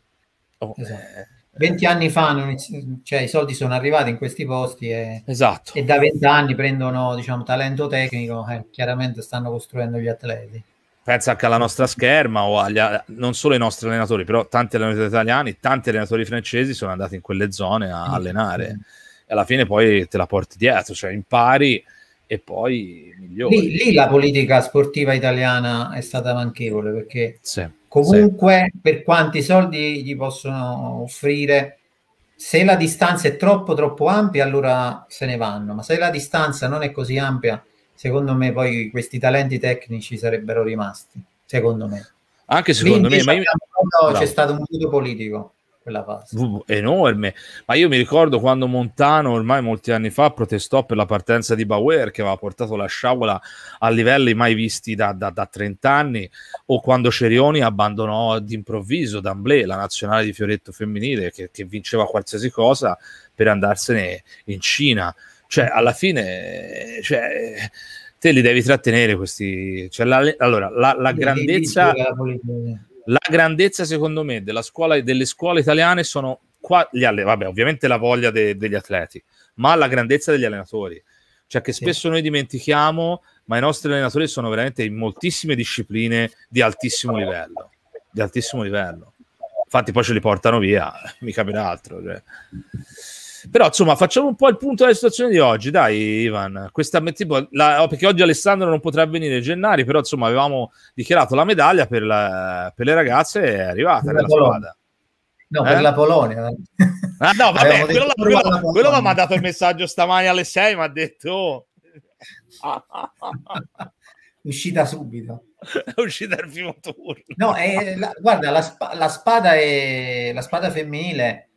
Oh, esatto. eh. 20 anni fa non, cioè, i soldi sono arrivati in questi posti e, esatto. e da 20 anni prendono diciamo, talento tecnico e eh, chiaramente stanno costruendo gli atleti pensa anche alla nostra scherma o agli, non solo ai nostri allenatori, però tanti allenatori italiani, tanti allenatori francesi sono andati in quelle zone a mm. allenare e alla fine poi te la porti dietro, cioè impari e poi migliori. Lì, lì la politica sportiva italiana è stata manchevole perché sì, comunque sì. per quanti soldi gli possono offrire, se la distanza è troppo troppo ampia allora se ne vanno, ma se la distanza non è così ampia secondo me poi questi talenti tecnici sarebbero rimasti, secondo me. Anche secondo Quindi, me, ma io... no, c'è stato un modo politico quella fase. Enorme, ma io mi ricordo quando Montano ormai molti anni fa protestò per la partenza di Bauer che aveva portato la sciabola a livelli mai visti da, da, da 30 anni o quando Cerioni abbandonò d'improvviso D'Amblé, la nazionale di fioretto femminile che, che vinceva qualsiasi cosa per andarsene in Cina. Cioè, alla fine, cioè, te li devi trattenere questi... Cioè, la, allora, la, la grandezza... Eh, eh. La grandezza, secondo me, della scuola e delle scuole italiane sono qua gli alle- vabbè, ovviamente la voglia de- degli atleti, ma la grandezza degli allenatori. Cioè, che spesso sì. noi dimentichiamo, ma i nostri allenatori sono veramente in moltissime discipline di altissimo livello. Di altissimo livello. Infatti, poi ce li portano via, mica per altro. Cioè. Però insomma, facciamo un po' il punto della situazione di oggi, dai, Ivan. Questa, tipo, la, oh, perché oggi Alessandro non potrà venire Gennari, però insomma, avevamo dichiarato la medaglia per, la, per le ragazze, è arrivata per squadra. No, eh? per la Polonia. Ah, no, vabbè, quello, la, quello, la quello mi ha mandato il messaggio stamani alle 6, mi ha detto... Oh. uscita subito. uscita al primo turno. No, è, la, guarda, la, la, spada è, la spada femminile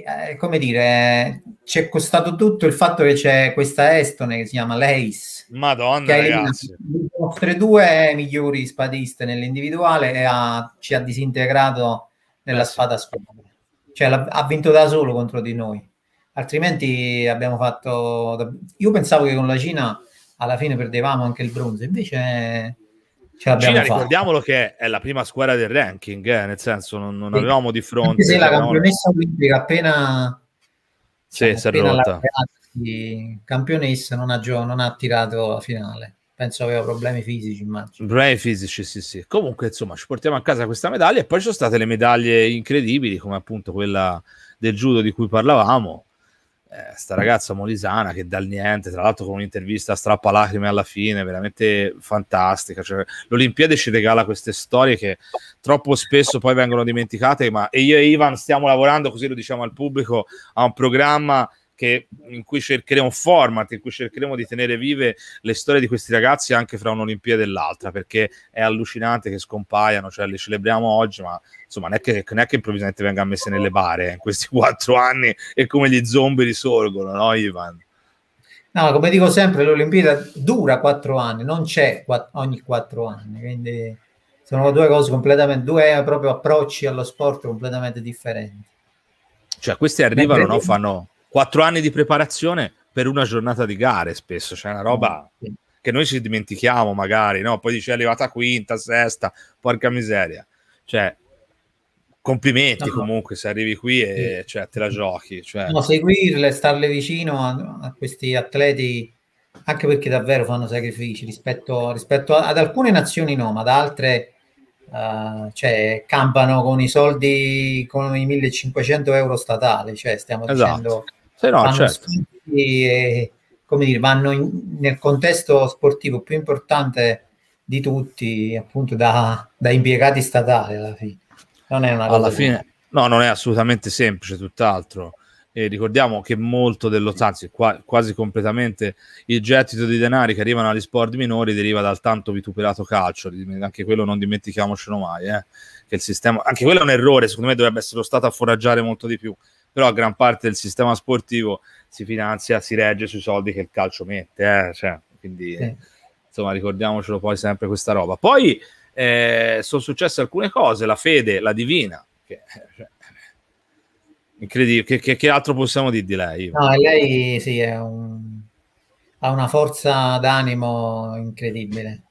eh, come dire, ci è costato tutto il fatto che c'è questa Estone che si chiama Leis. Madonna, che ragazzi. Oltre due migliori spadiste nell'individuale e ha, ci ha disintegrato nella eh spada squadra. Cioè, ha vinto da solo contro di noi. Altrimenti abbiamo fatto... Io pensavo che con la Cina alla fine perdevamo anche il bronzo, invece Ce Cina, fatta. ricordiamolo che è la prima squadra del ranking, eh, nel senso non, non sì. avevamo di fronte... Sì, la cioè, campionessa olimpica appena... Sì, si è rotta. Campionessa non ha, gio- non ha tirato la finale penso aveva problemi fisici immagino. problemi fisici sì sì comunque insomma ci portiamo a casa questa medaglia e poi ci sono state le medaglie incredibili come appunto quella del judo di cui parlavamo eh, sta ragazza molisana che dal niente, tra l'altro con un'intervista strappalacrime alla fine, veramente fantastica. Cioè, L'Olimpiade ci regala queste storie che troppo spesso poi vengono dimenticate, ma e io e Ivan stiamo lavorando, così lo diciamo al pubblico, a un programma che, in cui cercheremo un format, in cui cercheremo di tenere vive le storie di questi ragazzi anche fra un'Olimpiade e l'altra, perché è allucinante che scompaiano, cioè li celebriamo oggi, ma insomma non è che, non è che improvvisamente vengano messe nelle bare in questi quattro anni e come gli zombie risorgono, no Ivan? No, come dico sempre, l'Olimpiade dura quattro anni, non c'è ogni quattro anni, quindi sono due cose completamente, due proprio approcci allo sport completamente differenti. Cioè, questi arrivano, no? Fanno quattro anni di preparazione per una giornata di gare spesso, cioè una roba mm. che noi ci dimentichiamo magari, no? Poi dice è arrivata quinta, sesta, porca miseria. Cioè, complimenti no, comunque se arrivi qui e cioè, te la giochi. Cioè. No, seguirle, starle vicino a, a, questi atleti, anche perché davvero fanno sacrifici rispetto, rispetto ad alcune nazioni no, ma ad altre uh, cioè, campano con i soldi, con i 1500 euro statali, cioè stiamo esatto. dicendo se no, vanno certo. E, eh, come dire, vanno in, nel contesto sportivo più importante di tutti, appunto da, da impiegati statali alla fine. Non è una cosa alla fine, no, non è assolutamente semplice, tutt'altro. E ricordiamo che molto dello, anzi qua, quasi completamente, il gettito di denari che arrivano agli sport minori deriva dal tanto vituperato calcio, anche quello non dimentichiamocelo mai, eh, che il sistema, anche quello è un errore, secondo me dovrebbe essere lo Stato a foraggiare molto di più, però gran parte del sistema sportivo si finanzia, si regge sui soldi che il calcio mette, eh? cioè, quindi sì. insomma ricordiamocelo poi sempre questa roba. Poi eh, sono successe alcune cose, la fede, la divina, che, cioè, incredibile, che, che, che, altro possiamo dire di lei? No, lei sì, un... ha una forza d'animo incredibile.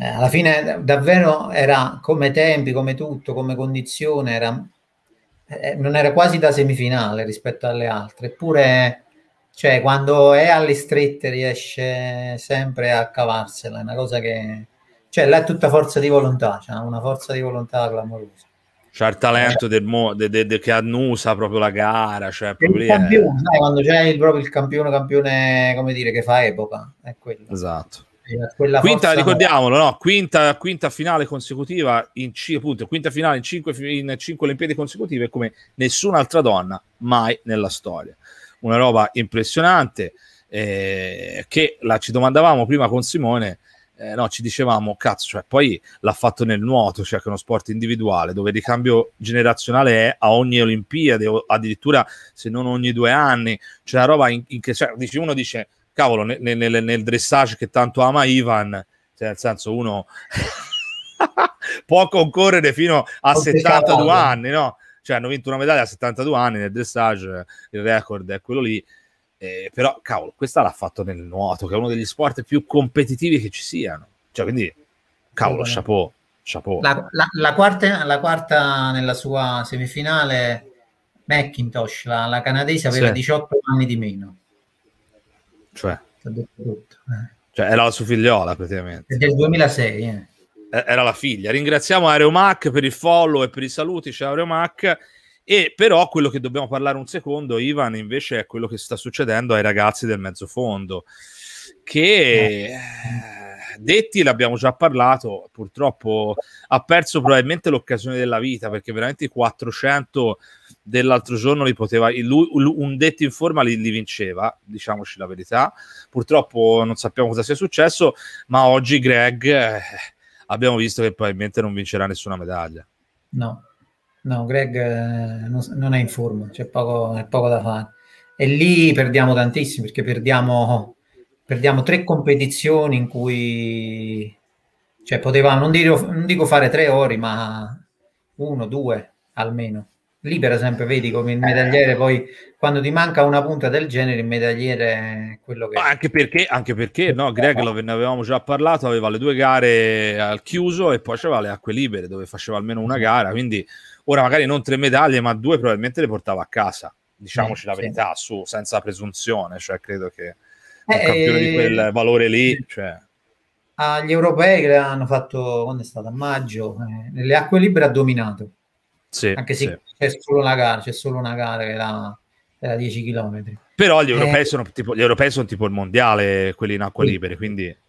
Eh, alla fine davvero era come tempi, come tutto, come condizione, era eh, eh, non era quasi da semifinale rispetto alle altre, eppure cioè, quando è alle strette riesce sempre a cavarsela, è una cosa che... Cioè, là è tutta forza di volontà, cioè una forza di volontà clamorosa. C'ha il talento del mo- de- de- de- che annusa proprio la gara. Cioè, il campione, è... sai, quando c'è il, proprio il campione, campione, come dire, che fa epoca. È quello. Esatto. Eh, quinta, forza... ricordiamolo, no? quinta, quinta, finale consecutiva in, c- appunto, quinta finale in cinque, in cinque Olimpiadi consecutive come nessun'altra donna mai nella storia. Una roba impressionante eh, che la, ci domandavamo prima con Simone, eh, no, ci dicevamo, cazzo, cioè, poi l'ha fatto nel nuoto, cioè che è uno sport individuale, dove il ricambio generazionale è a ogni Olimpiade, o addirittura se non ogni due anni, cioè una roba in, in che cioè, uno dice cavolo, nel, nel, nel dressage che tanto ama Ivan, cioè nel senso uno può concorrere fino a Ho 72 anni, no? Cioè hanno vinto una medaglia a 72 anni nel dressage, il record è quello lì. Eh, però, cavolo, questa l'ha fatto nel nuoto, che è uno degli sport più competitivi che ci siano. Cioè, quindi, cavolo, sì, chapeau, chapeau. La, la, la, quarta, la, quarta, nella sua semifinale, Macintosh, la, canadese, aveva sì. 18 anni di meno. Cioè, eh. cioè era la sua figliola praticamente. È del 2006. Eh. eh. Era la figlia. Ringraziamo Areomac per il follow e per i saluti, ciao Areomac. E però quello che dobbiamo parlare un secondo, Ivan, invece è quello che sta succedendo ai ragazzi del mezzofondo, che... No. Eh, detti l'abbiamo già parlato, purtroppo ha perso probabilmente l'occasione della vita perché veramente i 400 dell'altro giorno li poteva, lui, un detto in forma li, li, vinceva, diciamoci la verità. Purtroppo non sappiamo cosa sia successo, ma oggi Greg eh, abbiamo visto che probabilmente non vincerà nessuna medaglia. No, no Greg eh, non, è in forma, c'è poco, poco, da fare. E lì perdiamo tantissimo perché perdiamo, perdiamo tre competizioni in cui cioè, potevamo, non, dire, non dico fare tre ori, ma uno, due almeno libera sempre, vedi come il medagliere poi quando ti manca una punta del genere il medagliere è quello che... Anche perché, anche perché no, Greg lo, ne avevamo già parlato, aveva le due gare al chiuso e poi c'era le acque libere dove faceva almeno una gara, quindi ora magari non tre medaglie ma due probabilmente le portava a casa, diciamoci la eh, verità, sì. su, senza presunzione, cioè credo che un eh, campione di quel eh, valore lì... Cioè agli europei che hanno fatto quando è stato a maggio eh, nelle acque libere ha dominato sì, anche se sì. c'è solo una gara, c'è solo una gara che era, era 10 km. Però gli europei, eh, sono tipo, gli europei sono tipo il mondiale, quelli in acqua sì. libere, quindi... Eh.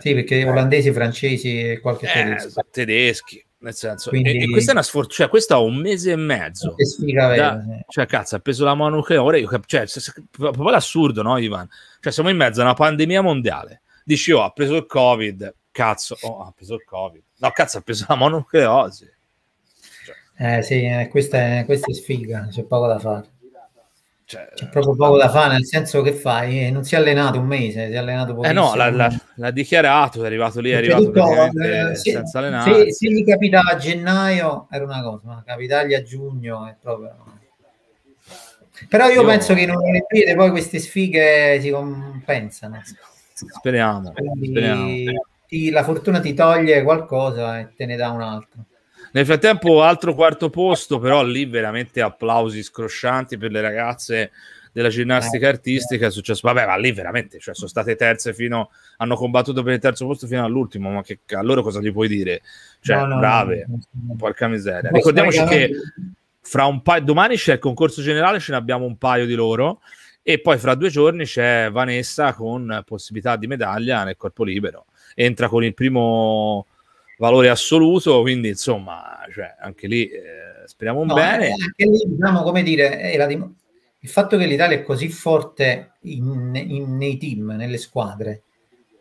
Sì, perché eh. olandesi, francesi e qualche eh, tedesco. Esatto, tedeschi, nel senso... Quindi... E, e, questa è una sfortuna, cioè questo ha un mese e mezzo. Che sfiga vera, da, sì. Eh. Cioè, cazzo, ha preso la mano che ora... Io, cioè, se, se, proprio l'assurdo, no, Ivan? Cioè, siamo in mezzo a una pandemia mondiale. Dici, oh, ha preso il Covid, cazzo, oh, ha preso il Covid. No, cazzo, ha preso la mano mononucleosi. Eh sì, eh, questa, questa è sfiga, c'è poco da fare. Cioè, c'è proprio poco da fare, nel senso che fai, eh, non si è allenato un mese, si è allenato pochissimo. Eh no, l'ha, l'ha, l'ha dichiarato, è arrivato lì, è arrivato tutto, eh, senza allenare. Se, se, gli capitava a gennaio era una cosa, ma capitargli a giugno è proprio... Però io, io... penso che in Olimpiade poi queste sfighe si compensano. Speriamo, speriamo. Ti, la fortuna ti toglie qualcosa e te ne dà un altro. Nel frattempo, altro quarto posto, però lì veramente applausi scroscianti per le ragazze della ginnastica eh, artistica è successo vabbè ma lì veramente cioè, sono state terze fino hanno combattuto per il terzo posto fino all'ultimo ma che allora cosa gli puoi dire cioè no, no, brave no, porca miseria Poi ricordiamoci che fra un paio domani c'è il concorso generale ce ne abbiamo un paio di loro e poi fra due giorni c'è Vanessa con possibilità di medaglia nel corpo libero entra con il primo valore assoluto, quindi insomma, cioè, anche lì eh, speriamo no, bene. Eh, anche lì, diciamo, come dire, dim- il fatto che l'Italia è così forte in, in, nei team, nelle squadre,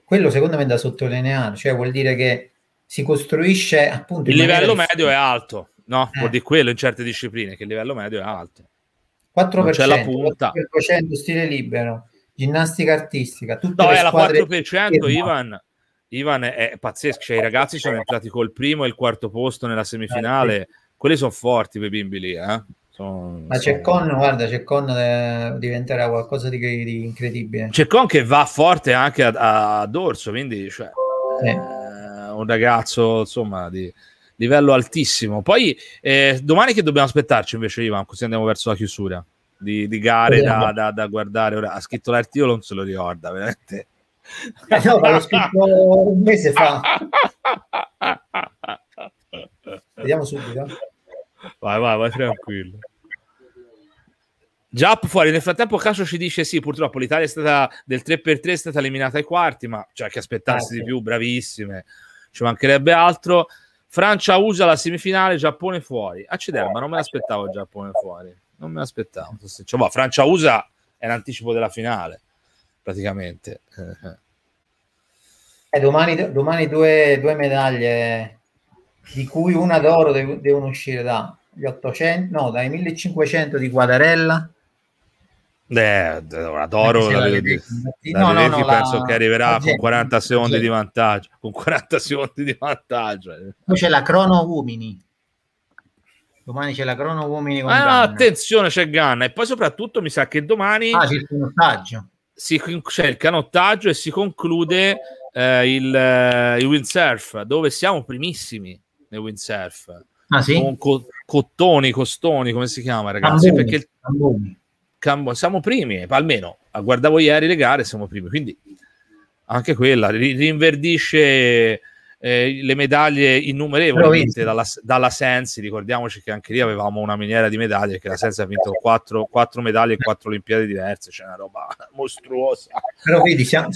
quello secondo me è da sottolineare, cioè vuol dire che si costruisce appunto... Il livello medio è alto, no? Eh. Vuol dire quello in certe discipline, che il livello medio è alto. 4%, c'è la punta. 4% stile libero, ginnastica artistica, tutte no, le è la 4% Ivan Ivan è pazzesco, cioè, i eh, ragazzi sono entrati eh. col primo e il quarto posto nella semifinale, eh, quelli sono forti quei bimbi lì, eh? Sono, Ma Ceccon, sono... guarda, c'è Ceccon diventerà qualcosa di, di incredibile. con che va forte anche a, a dorso, quindi cioè, sì. eh, un ragazzo insomma di livello altissimo. Poi eh, domani che dobbiamo aspettarci invece Ivan, così andiamo verso la chiusura di, di gare da, da, da, guardare. Ora ha scritto l'articolo, non se lo ricorda, veramente no, l'ho scritto un mese fa. Vediamo subito. Vai, vai, vai tranquillo. Giappo fuori, nel frattempo Cascio ci dice sì, purtroppo l'Italia è stata del 3x3, è stata eliminata ai quarti, ma cioè che aspettarsi ah, di più, bravissime, ci mancherebbe altro. Francia usa la semifinale, Giappone fuori. Accidenti, ah, oh, ma non me l'aspettavo Giappone fuori, non me l'aspettavo. Cioè, boh, Francia usa è l'anticipo della finale praticamente. Eh, eh. eh domani, domani due, due, medaglie, di cui una d'oro dev- devono uscire dagli 800, no, dai 1500 di Guadarella. Eh, ora d'oro la, la vedi, no, no, no, penso la... che arriverà con 40 secondi di vantaggio. Con 40 secondi di vantaggio. Poi c'è la crono uomini. Domani c'è la crono uomini. ah, attenzione, c'è Ganna. E poi soprattutto mi sa che domani... Ah, c'è il puntaggio si, c'è cioè, il canottaggio e si conclude eh, il, eh, il, windsurf, dove siamo primissimi nel windsurf. Ah, sì? Con co- cottoni, costoni, come si chiama, ragazzi? Camboni, perché il... Camboni. siamo primi, almeno guardavo ieri le gare, siamo primi. Quindi anche quella rinverdisce eh, le medaglie innumerevoli dalla, dalla Sensi, ricordiamoci che anche lì avevamo una miniera di medaglie, che la Sensi ha vinto quattro, 4 medaglie e quattro Olimpiadi diverse, cioè una roba mostruosa. Però vedi, siamo,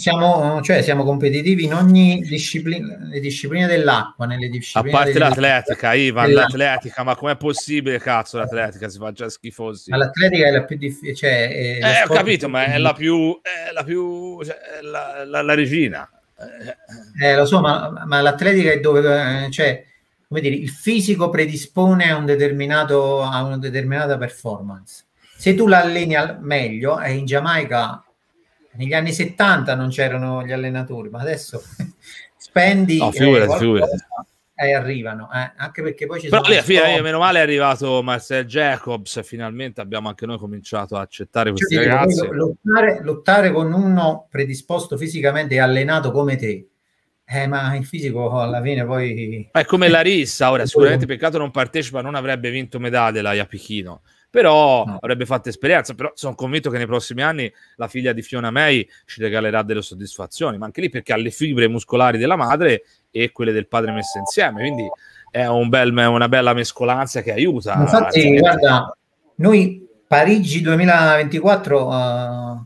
cioè, siamo competitivi in ogni disciplina, le discipline dell'acqua, nelle discipline... A parte l'atletica, Ivan, l'atletica, ma com'è possibile, cazzo, l'atletica si fa già schifosi. Ma l'atletica è la più difficile, cioè... Eh, ho capito, ma è la più... È la più... Cioè, la, la, la regina eh, lo so, ma, ma l'atletica è dove, eh, cioè, come dire, il fisico predispone a, un determinato, a, una determinata performance. Se tu l'alleni al meglio, e eh, in Giamaica negli anni 70 non c'erano gli allenatori, ma adesso spendi... No, figurati, eh, figurati e eh, arrivano, eh? anche perché poi ci Però sono... Però alla fine, eh, meno male, è arrivato Marcel Jacobs e finalmente abbiamo anche noi cominciato a accettare cioè, questi cioè, ragazzi. Lottare, lottare, con uno predisposto fisicamente e allenato come te, eh, ma il fisico alla fine poi... Ma è come la rissa, ora sicuramente peccato non partecipa, non avrebbe vinto medaglia la Iapichino però no. avrebbe fatto esperienza. Però sono convinto che nei prossimi anni la figlia di Fiona May ci regalerà delle soddisfazioni, ma anche lì perché ha le fibre muscolari della madre e quelle del padre messe insieme. Quindi è un bel, una bella mescolanza che aiuta. Infatti, guarda, noi Parigi 2024 uh, eh,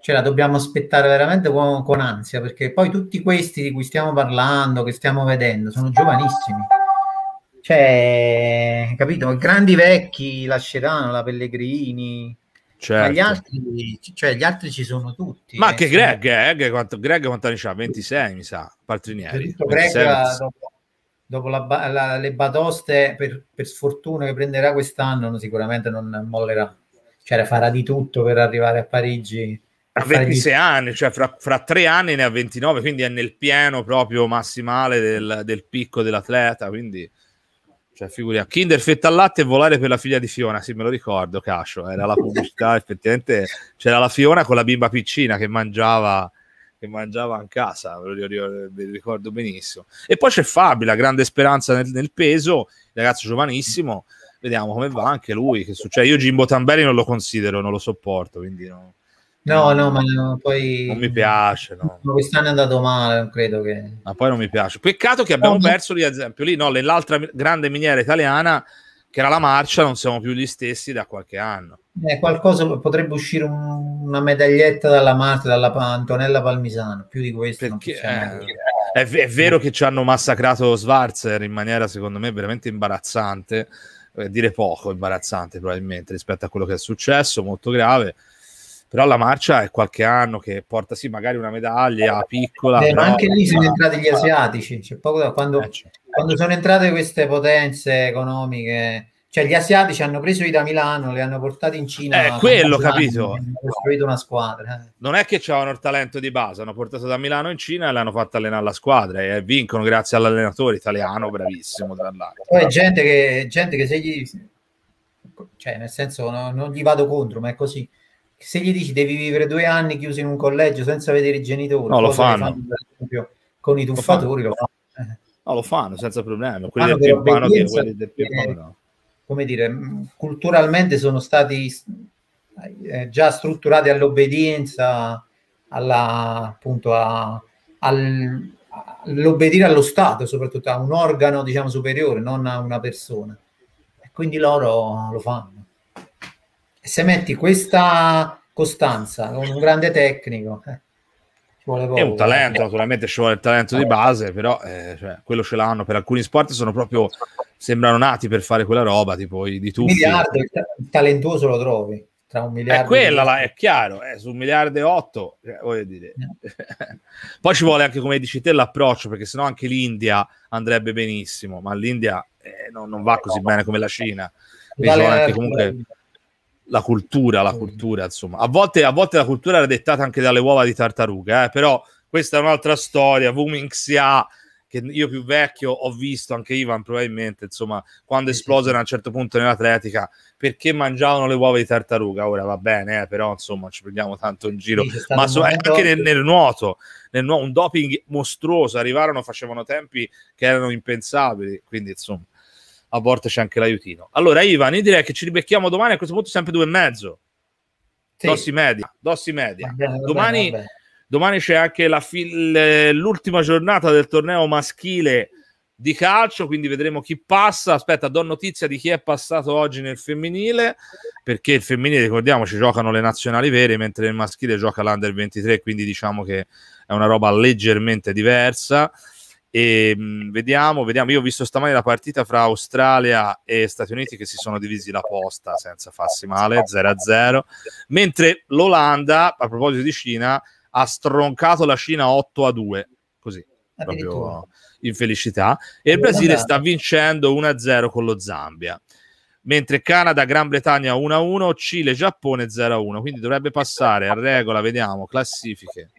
ce la dobbiamo aspettare veramente con, con, ansia, perché poi tutti questi di cui stiamo parlando, che stiamo vedendo, sono giovanissimi. Cioè, capito? Grandi vecchi, Lasceranno, la Pellegrini, Certo. Ma gli certo. altri, cioè, gli altri ci sono tutti. Ma eh, anche eh, Greg, Greg, quanto, Greg quanti anni ha? 26 mi sa, Paltrinieri. Greg dopo, dopo la, la, le batoste, per, per, sfortuna che prenderà quest'anno, sicuramente non mollerà. Cioè farà di tutto per arrivare a Parigi. A 26 anni, cioè fra, fra, tre anni ne ha 29, quindi è nel pieno proprio massimale del, del picco dell'atleta, quindi cioè, figuriamo, Kinder fetta al latte e volare per la figlia di Fiona, sì, me lo ricordo, Cascio, era la pubblicità, effettivamente c'era la Fiona con la bimba piccina che mangiava che mangiava in casa, ve lo ricordo benissimo. E poi c'è Fabi, la grande speranza nel, nel peso, ragazzo giovanissimo, vediamo come va anche lui, che succede. Cioè, io Jimbo Tamberi non lo considero, non lo sopporto, quindi no. No, eh. no, ma poi... Non mi piace, no. Quest'anno è andato male, credo che... Ma poi non mi piace. Peccato che abbiamo no, perso lì, ad esempio, lì, no, nell'altra grande miniera italiana, che era la Marcia, non siamo più gli stessi da qualche anno. Eh, qualcosa potrebbe uscire un, una medaglietta dalla Marcia, dalla Antonella Palmisano, più di questo. Perché, eh, è, è, vero che ci hanno massacrato Schwarzer in maniera, secondo me, veramente imbarazzante, eh, dire poco imbarazzante probabilmente rispetto a quello che è successo, molto grave però la marcia è qualche anno che porta sì magari una medaglia eh, piccola eh, ma anche lì sono entrati gli asiatici c'è poco da quando, eh, certo. quando sono entrate queste potenze economiche cioè gli asiatici hanno preso i da Milano, li hanno portati in Cina. Eh, quello, capito. Hanno costruito una squadra. Eh. Non è che c'erano il talento di base, hanno portato da Milano in Cina e l'hanno fatto allenare la squadra e vincono grazie all'allenatore italiano, bravissimo, tra l'altro. Poi gente che, gente che se gli... Cioè, nel senso, no, non gli vado contro, ma è così se gli dici devi vivere due anni chiuso in un collegio senza vedere i genitori, no, lo fanno. fanno con i tuffatori lo fanno. Lo fanno. No, lo fanno senza problemi, quelli fanno del Piombano che quelli del eh, Piombano. No. Come dire, mm, culturalmente sono stati eh, già strutturati all'obbedienza, alla, appunto a, al, all'obbedire allo Stato, soprattutto a un organo diciamo superiore, non a una persona. E quindi loro lo fanno se metti questa costanza con un grande tecnico, eh, ci vuole poco. È un eh. talento, naturalmente ci vuole il talento di base, però eh, cioè, quello ce l'hanno. Per alcuni sport sono proprio, sembrano nati per fare quella roba, tipo di tutti. Miliardo, il, ta- il talentuoso lo trovi. Tra un miliardo è quella, là, è chiaro, è eh, su un miliardo e otto, cioè, voglio dire. Eh. Poi ci vuole anche, come dici te, l'approccio, perché sennò anche l'India andrebbe benissimo, ma l'India non, non, va così no, bene come la Cina. Quindi anche comunque... L'India la cultura, la cultura, insomma. A volte, a volte, la cultura era dettata anche dalle uova di tartaruga, eh? però questa è un'altra storia. Vumixia, che io più vecchio ho visto, anche Ivan probabilmente, insomma, quando esplosero a un certo punto nell'atletica, perché mangiavano le uova di tartaruga? Ora va bene, eh? però insomma, ci prendiamo tanto in giro. Sì, Ma insomma, anche nel, nel, nuoto, nel nuoto, un doping mostruoso, arrivarono, facevano tempi che erano impensabili, quindi insomma a volte c'è anche l'aiutino. Allora, Ivan, io direi che ci ribecchiamo domani a questo punto sempre due e mezzo. Sì. Dossi media, dossi media. Vabbè, vabbè, domani, vabbè. domani, c'è anche fi- l'ultima giornata del torneo maschile di calcio, quindi vedremo chi passa. Aspetta, do notizia di chi è passato oggi nel femminile, perché il femminile, ricordiamoci, giocano le nazionali vere, mentre il maschile gioca l'Under 23, quindi diciamo che è una roba leggermente diversa. E, ehm, vediamo, vediamo. Io ho visto stamani la partita fra Australia e Stati Uniti che si sono divisi la posta senza farsi male, 0-0. Mentre l'Olanda, a proposito di Cina, ha stroncato la Cina 8-2. Così, proprio in felicità. E il Brasile sta vincendo 1-0 con lo Zambia mentre Canada, Gran Bretagna 1-1, Cile, Giappone 0-1, quindi dovrebbe passare a regola, vediamo, classifiche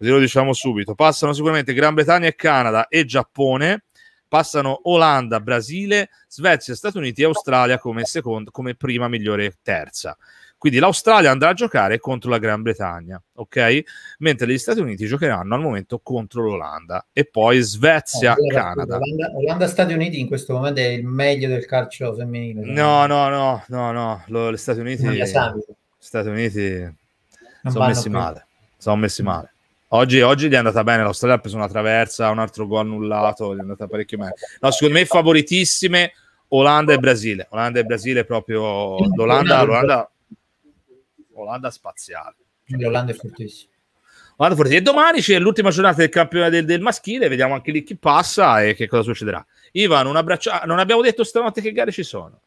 ve lo diciamo subito. Passano sicuramente Gran Bretagna e Canada e Giappone, passano Olanda, Brasile, Svezia, Stati Uniti e Australia come, seconda, come prima migliore terza. Quindi l'Australia andrà a giocare contro la Gran Bretagna, ok? Mentre gli Stati Uniti giocheranno al momento contro l'Olanda e poi Svezia, no, eh, Canada. Olanda, Stati Uniti in questo momento è il meglio del calcio femminile. No, no, no, no, no, lo, gli Stati Uniti, Gli Stati Uniti sono messi più. male, sono messi male. Oggi, oggi, gli è andata bene, l'Australia ha preso una traversa, un altro gol annullato, gli è andata parecchio bene. No, secondo me favoritissime Olanda e Brasile. Olanda e Brasile proprio l'Olanda, l'Olanda, Olanda spaziale. L'Olanda è fortissima. E domani c'è l'ultima giornata del campione del, del, maschile, vediamo anche lì chi passa e che cosa succederà. Ivan, un abbraccio. Ah, non abbiamo detto stanotte che gare ci sono.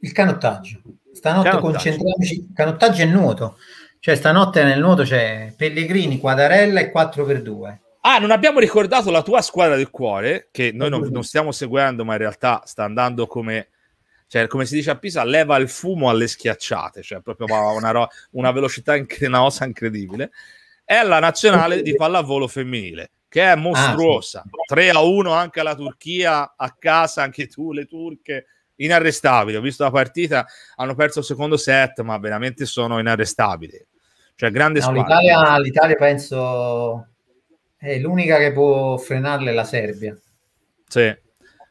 Il canottaggio. Stanotte canottaggio. concentriamoci. Canottaggio e nuoto. Cioè, stanotte nel nuoto c'è Pellegrini, Quadarella e 4x2. Ah, non abbiamo ricordato la tua squadra del cuore, che noi non, non stiamo seguendo, ma in realtà sta andando come, cioè, come si dice a Pisa, leva il fumo alle schiacciate, cioè proprio una, ro- una velocità, inc- una cosa incredibile. È la nazionale di pallavolo femminile, che è mostruosa. Ah, sì. 3 a 1 anche alla Turchia, a casa anche tu, le turche inarrestabili. Ho visto la partita, hanno perso il secondo set, ma veramente sono inarrestabili. Cioè, grande no, l'Italia, L'Italia, penso, è l'unica che può frenarle la Serbia. Sì.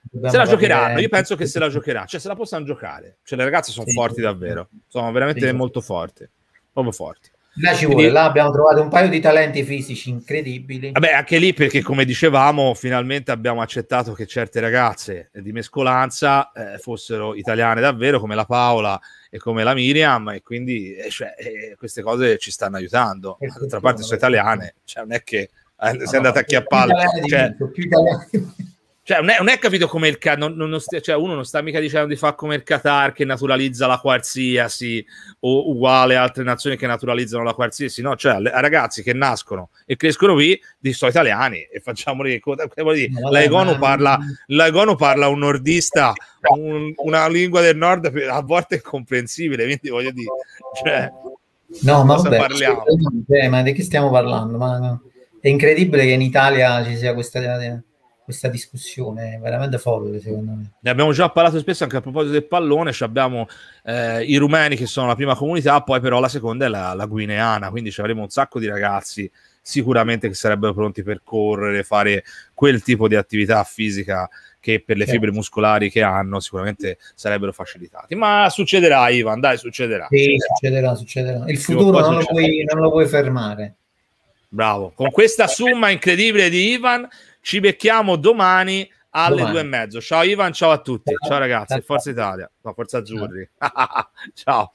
Dobbiamo se la giocheranno, io penso che se la giocherà, cioè se la possano giocare. Cioè, le ragazze sono sì. forti davvero, sono veramente sì. molto forti, proprio forti. Là ci vuole, Quindi, là abbiamo trovato un paio di talenti fisici incredibili. Vabbè, anche lì perché come dicevamo, finalmente abbiamo accettato che certe ragazze di mescolanza eh, fossero italiane davvero, come la Paola e come la Miriam, e quindi eh, cioè, eh, queste cose ci stanno aiutando. Eh D'altra parte sono italiane, cioè non è che eh, no, sei andata a chiapparla. Cioè, più italiani cioè, non è, non è capito come il Qatar, cioè uno non sta mica dicendo di fare come il Qatar che naturalizza la qualsiasi o uguale altre nazioni che naturalizzano la qualsiasi, no? Cioè, le, ragazzi che nascono e crescono qui, di sto italiani e facciamoli... L'Egono parla, parla un nordista, un, una lingua del nord a volte incomprensibile, quindi voglio dire... Cioè, no, ma vabbè, parliamo? ma di che stiamo parlando? Ma, no. È incredibile che in Italia ci sia questa questa discussione veramente folle secondo me. Ne abbiamo già parlato spesso anche a proposito del pallone, abbiamo eh, i rumeni che sono la prima comunità, poi però la seconda è la, la guineana, quindi ci avremo un sacco di ragazzi sicuramente che sarebbero pronti per correre, fare quel tipo di attività fisica che per le certo. fibre muscolari che hanno sicuramente sarebbero facilitati. Ma succederà Ivan, dai succederà. Sì, succederà, succederà. Il futuro non lo, puoi, non lo puoi fermare. Bravo, con questa summa incredibile di Ivan ci becchiamo domani alle domani. due e mezzo. Ciao Ivan, ciao a tutti. Ciao ragazzi, Forza Italia, no, Forza Azzurri. ciao.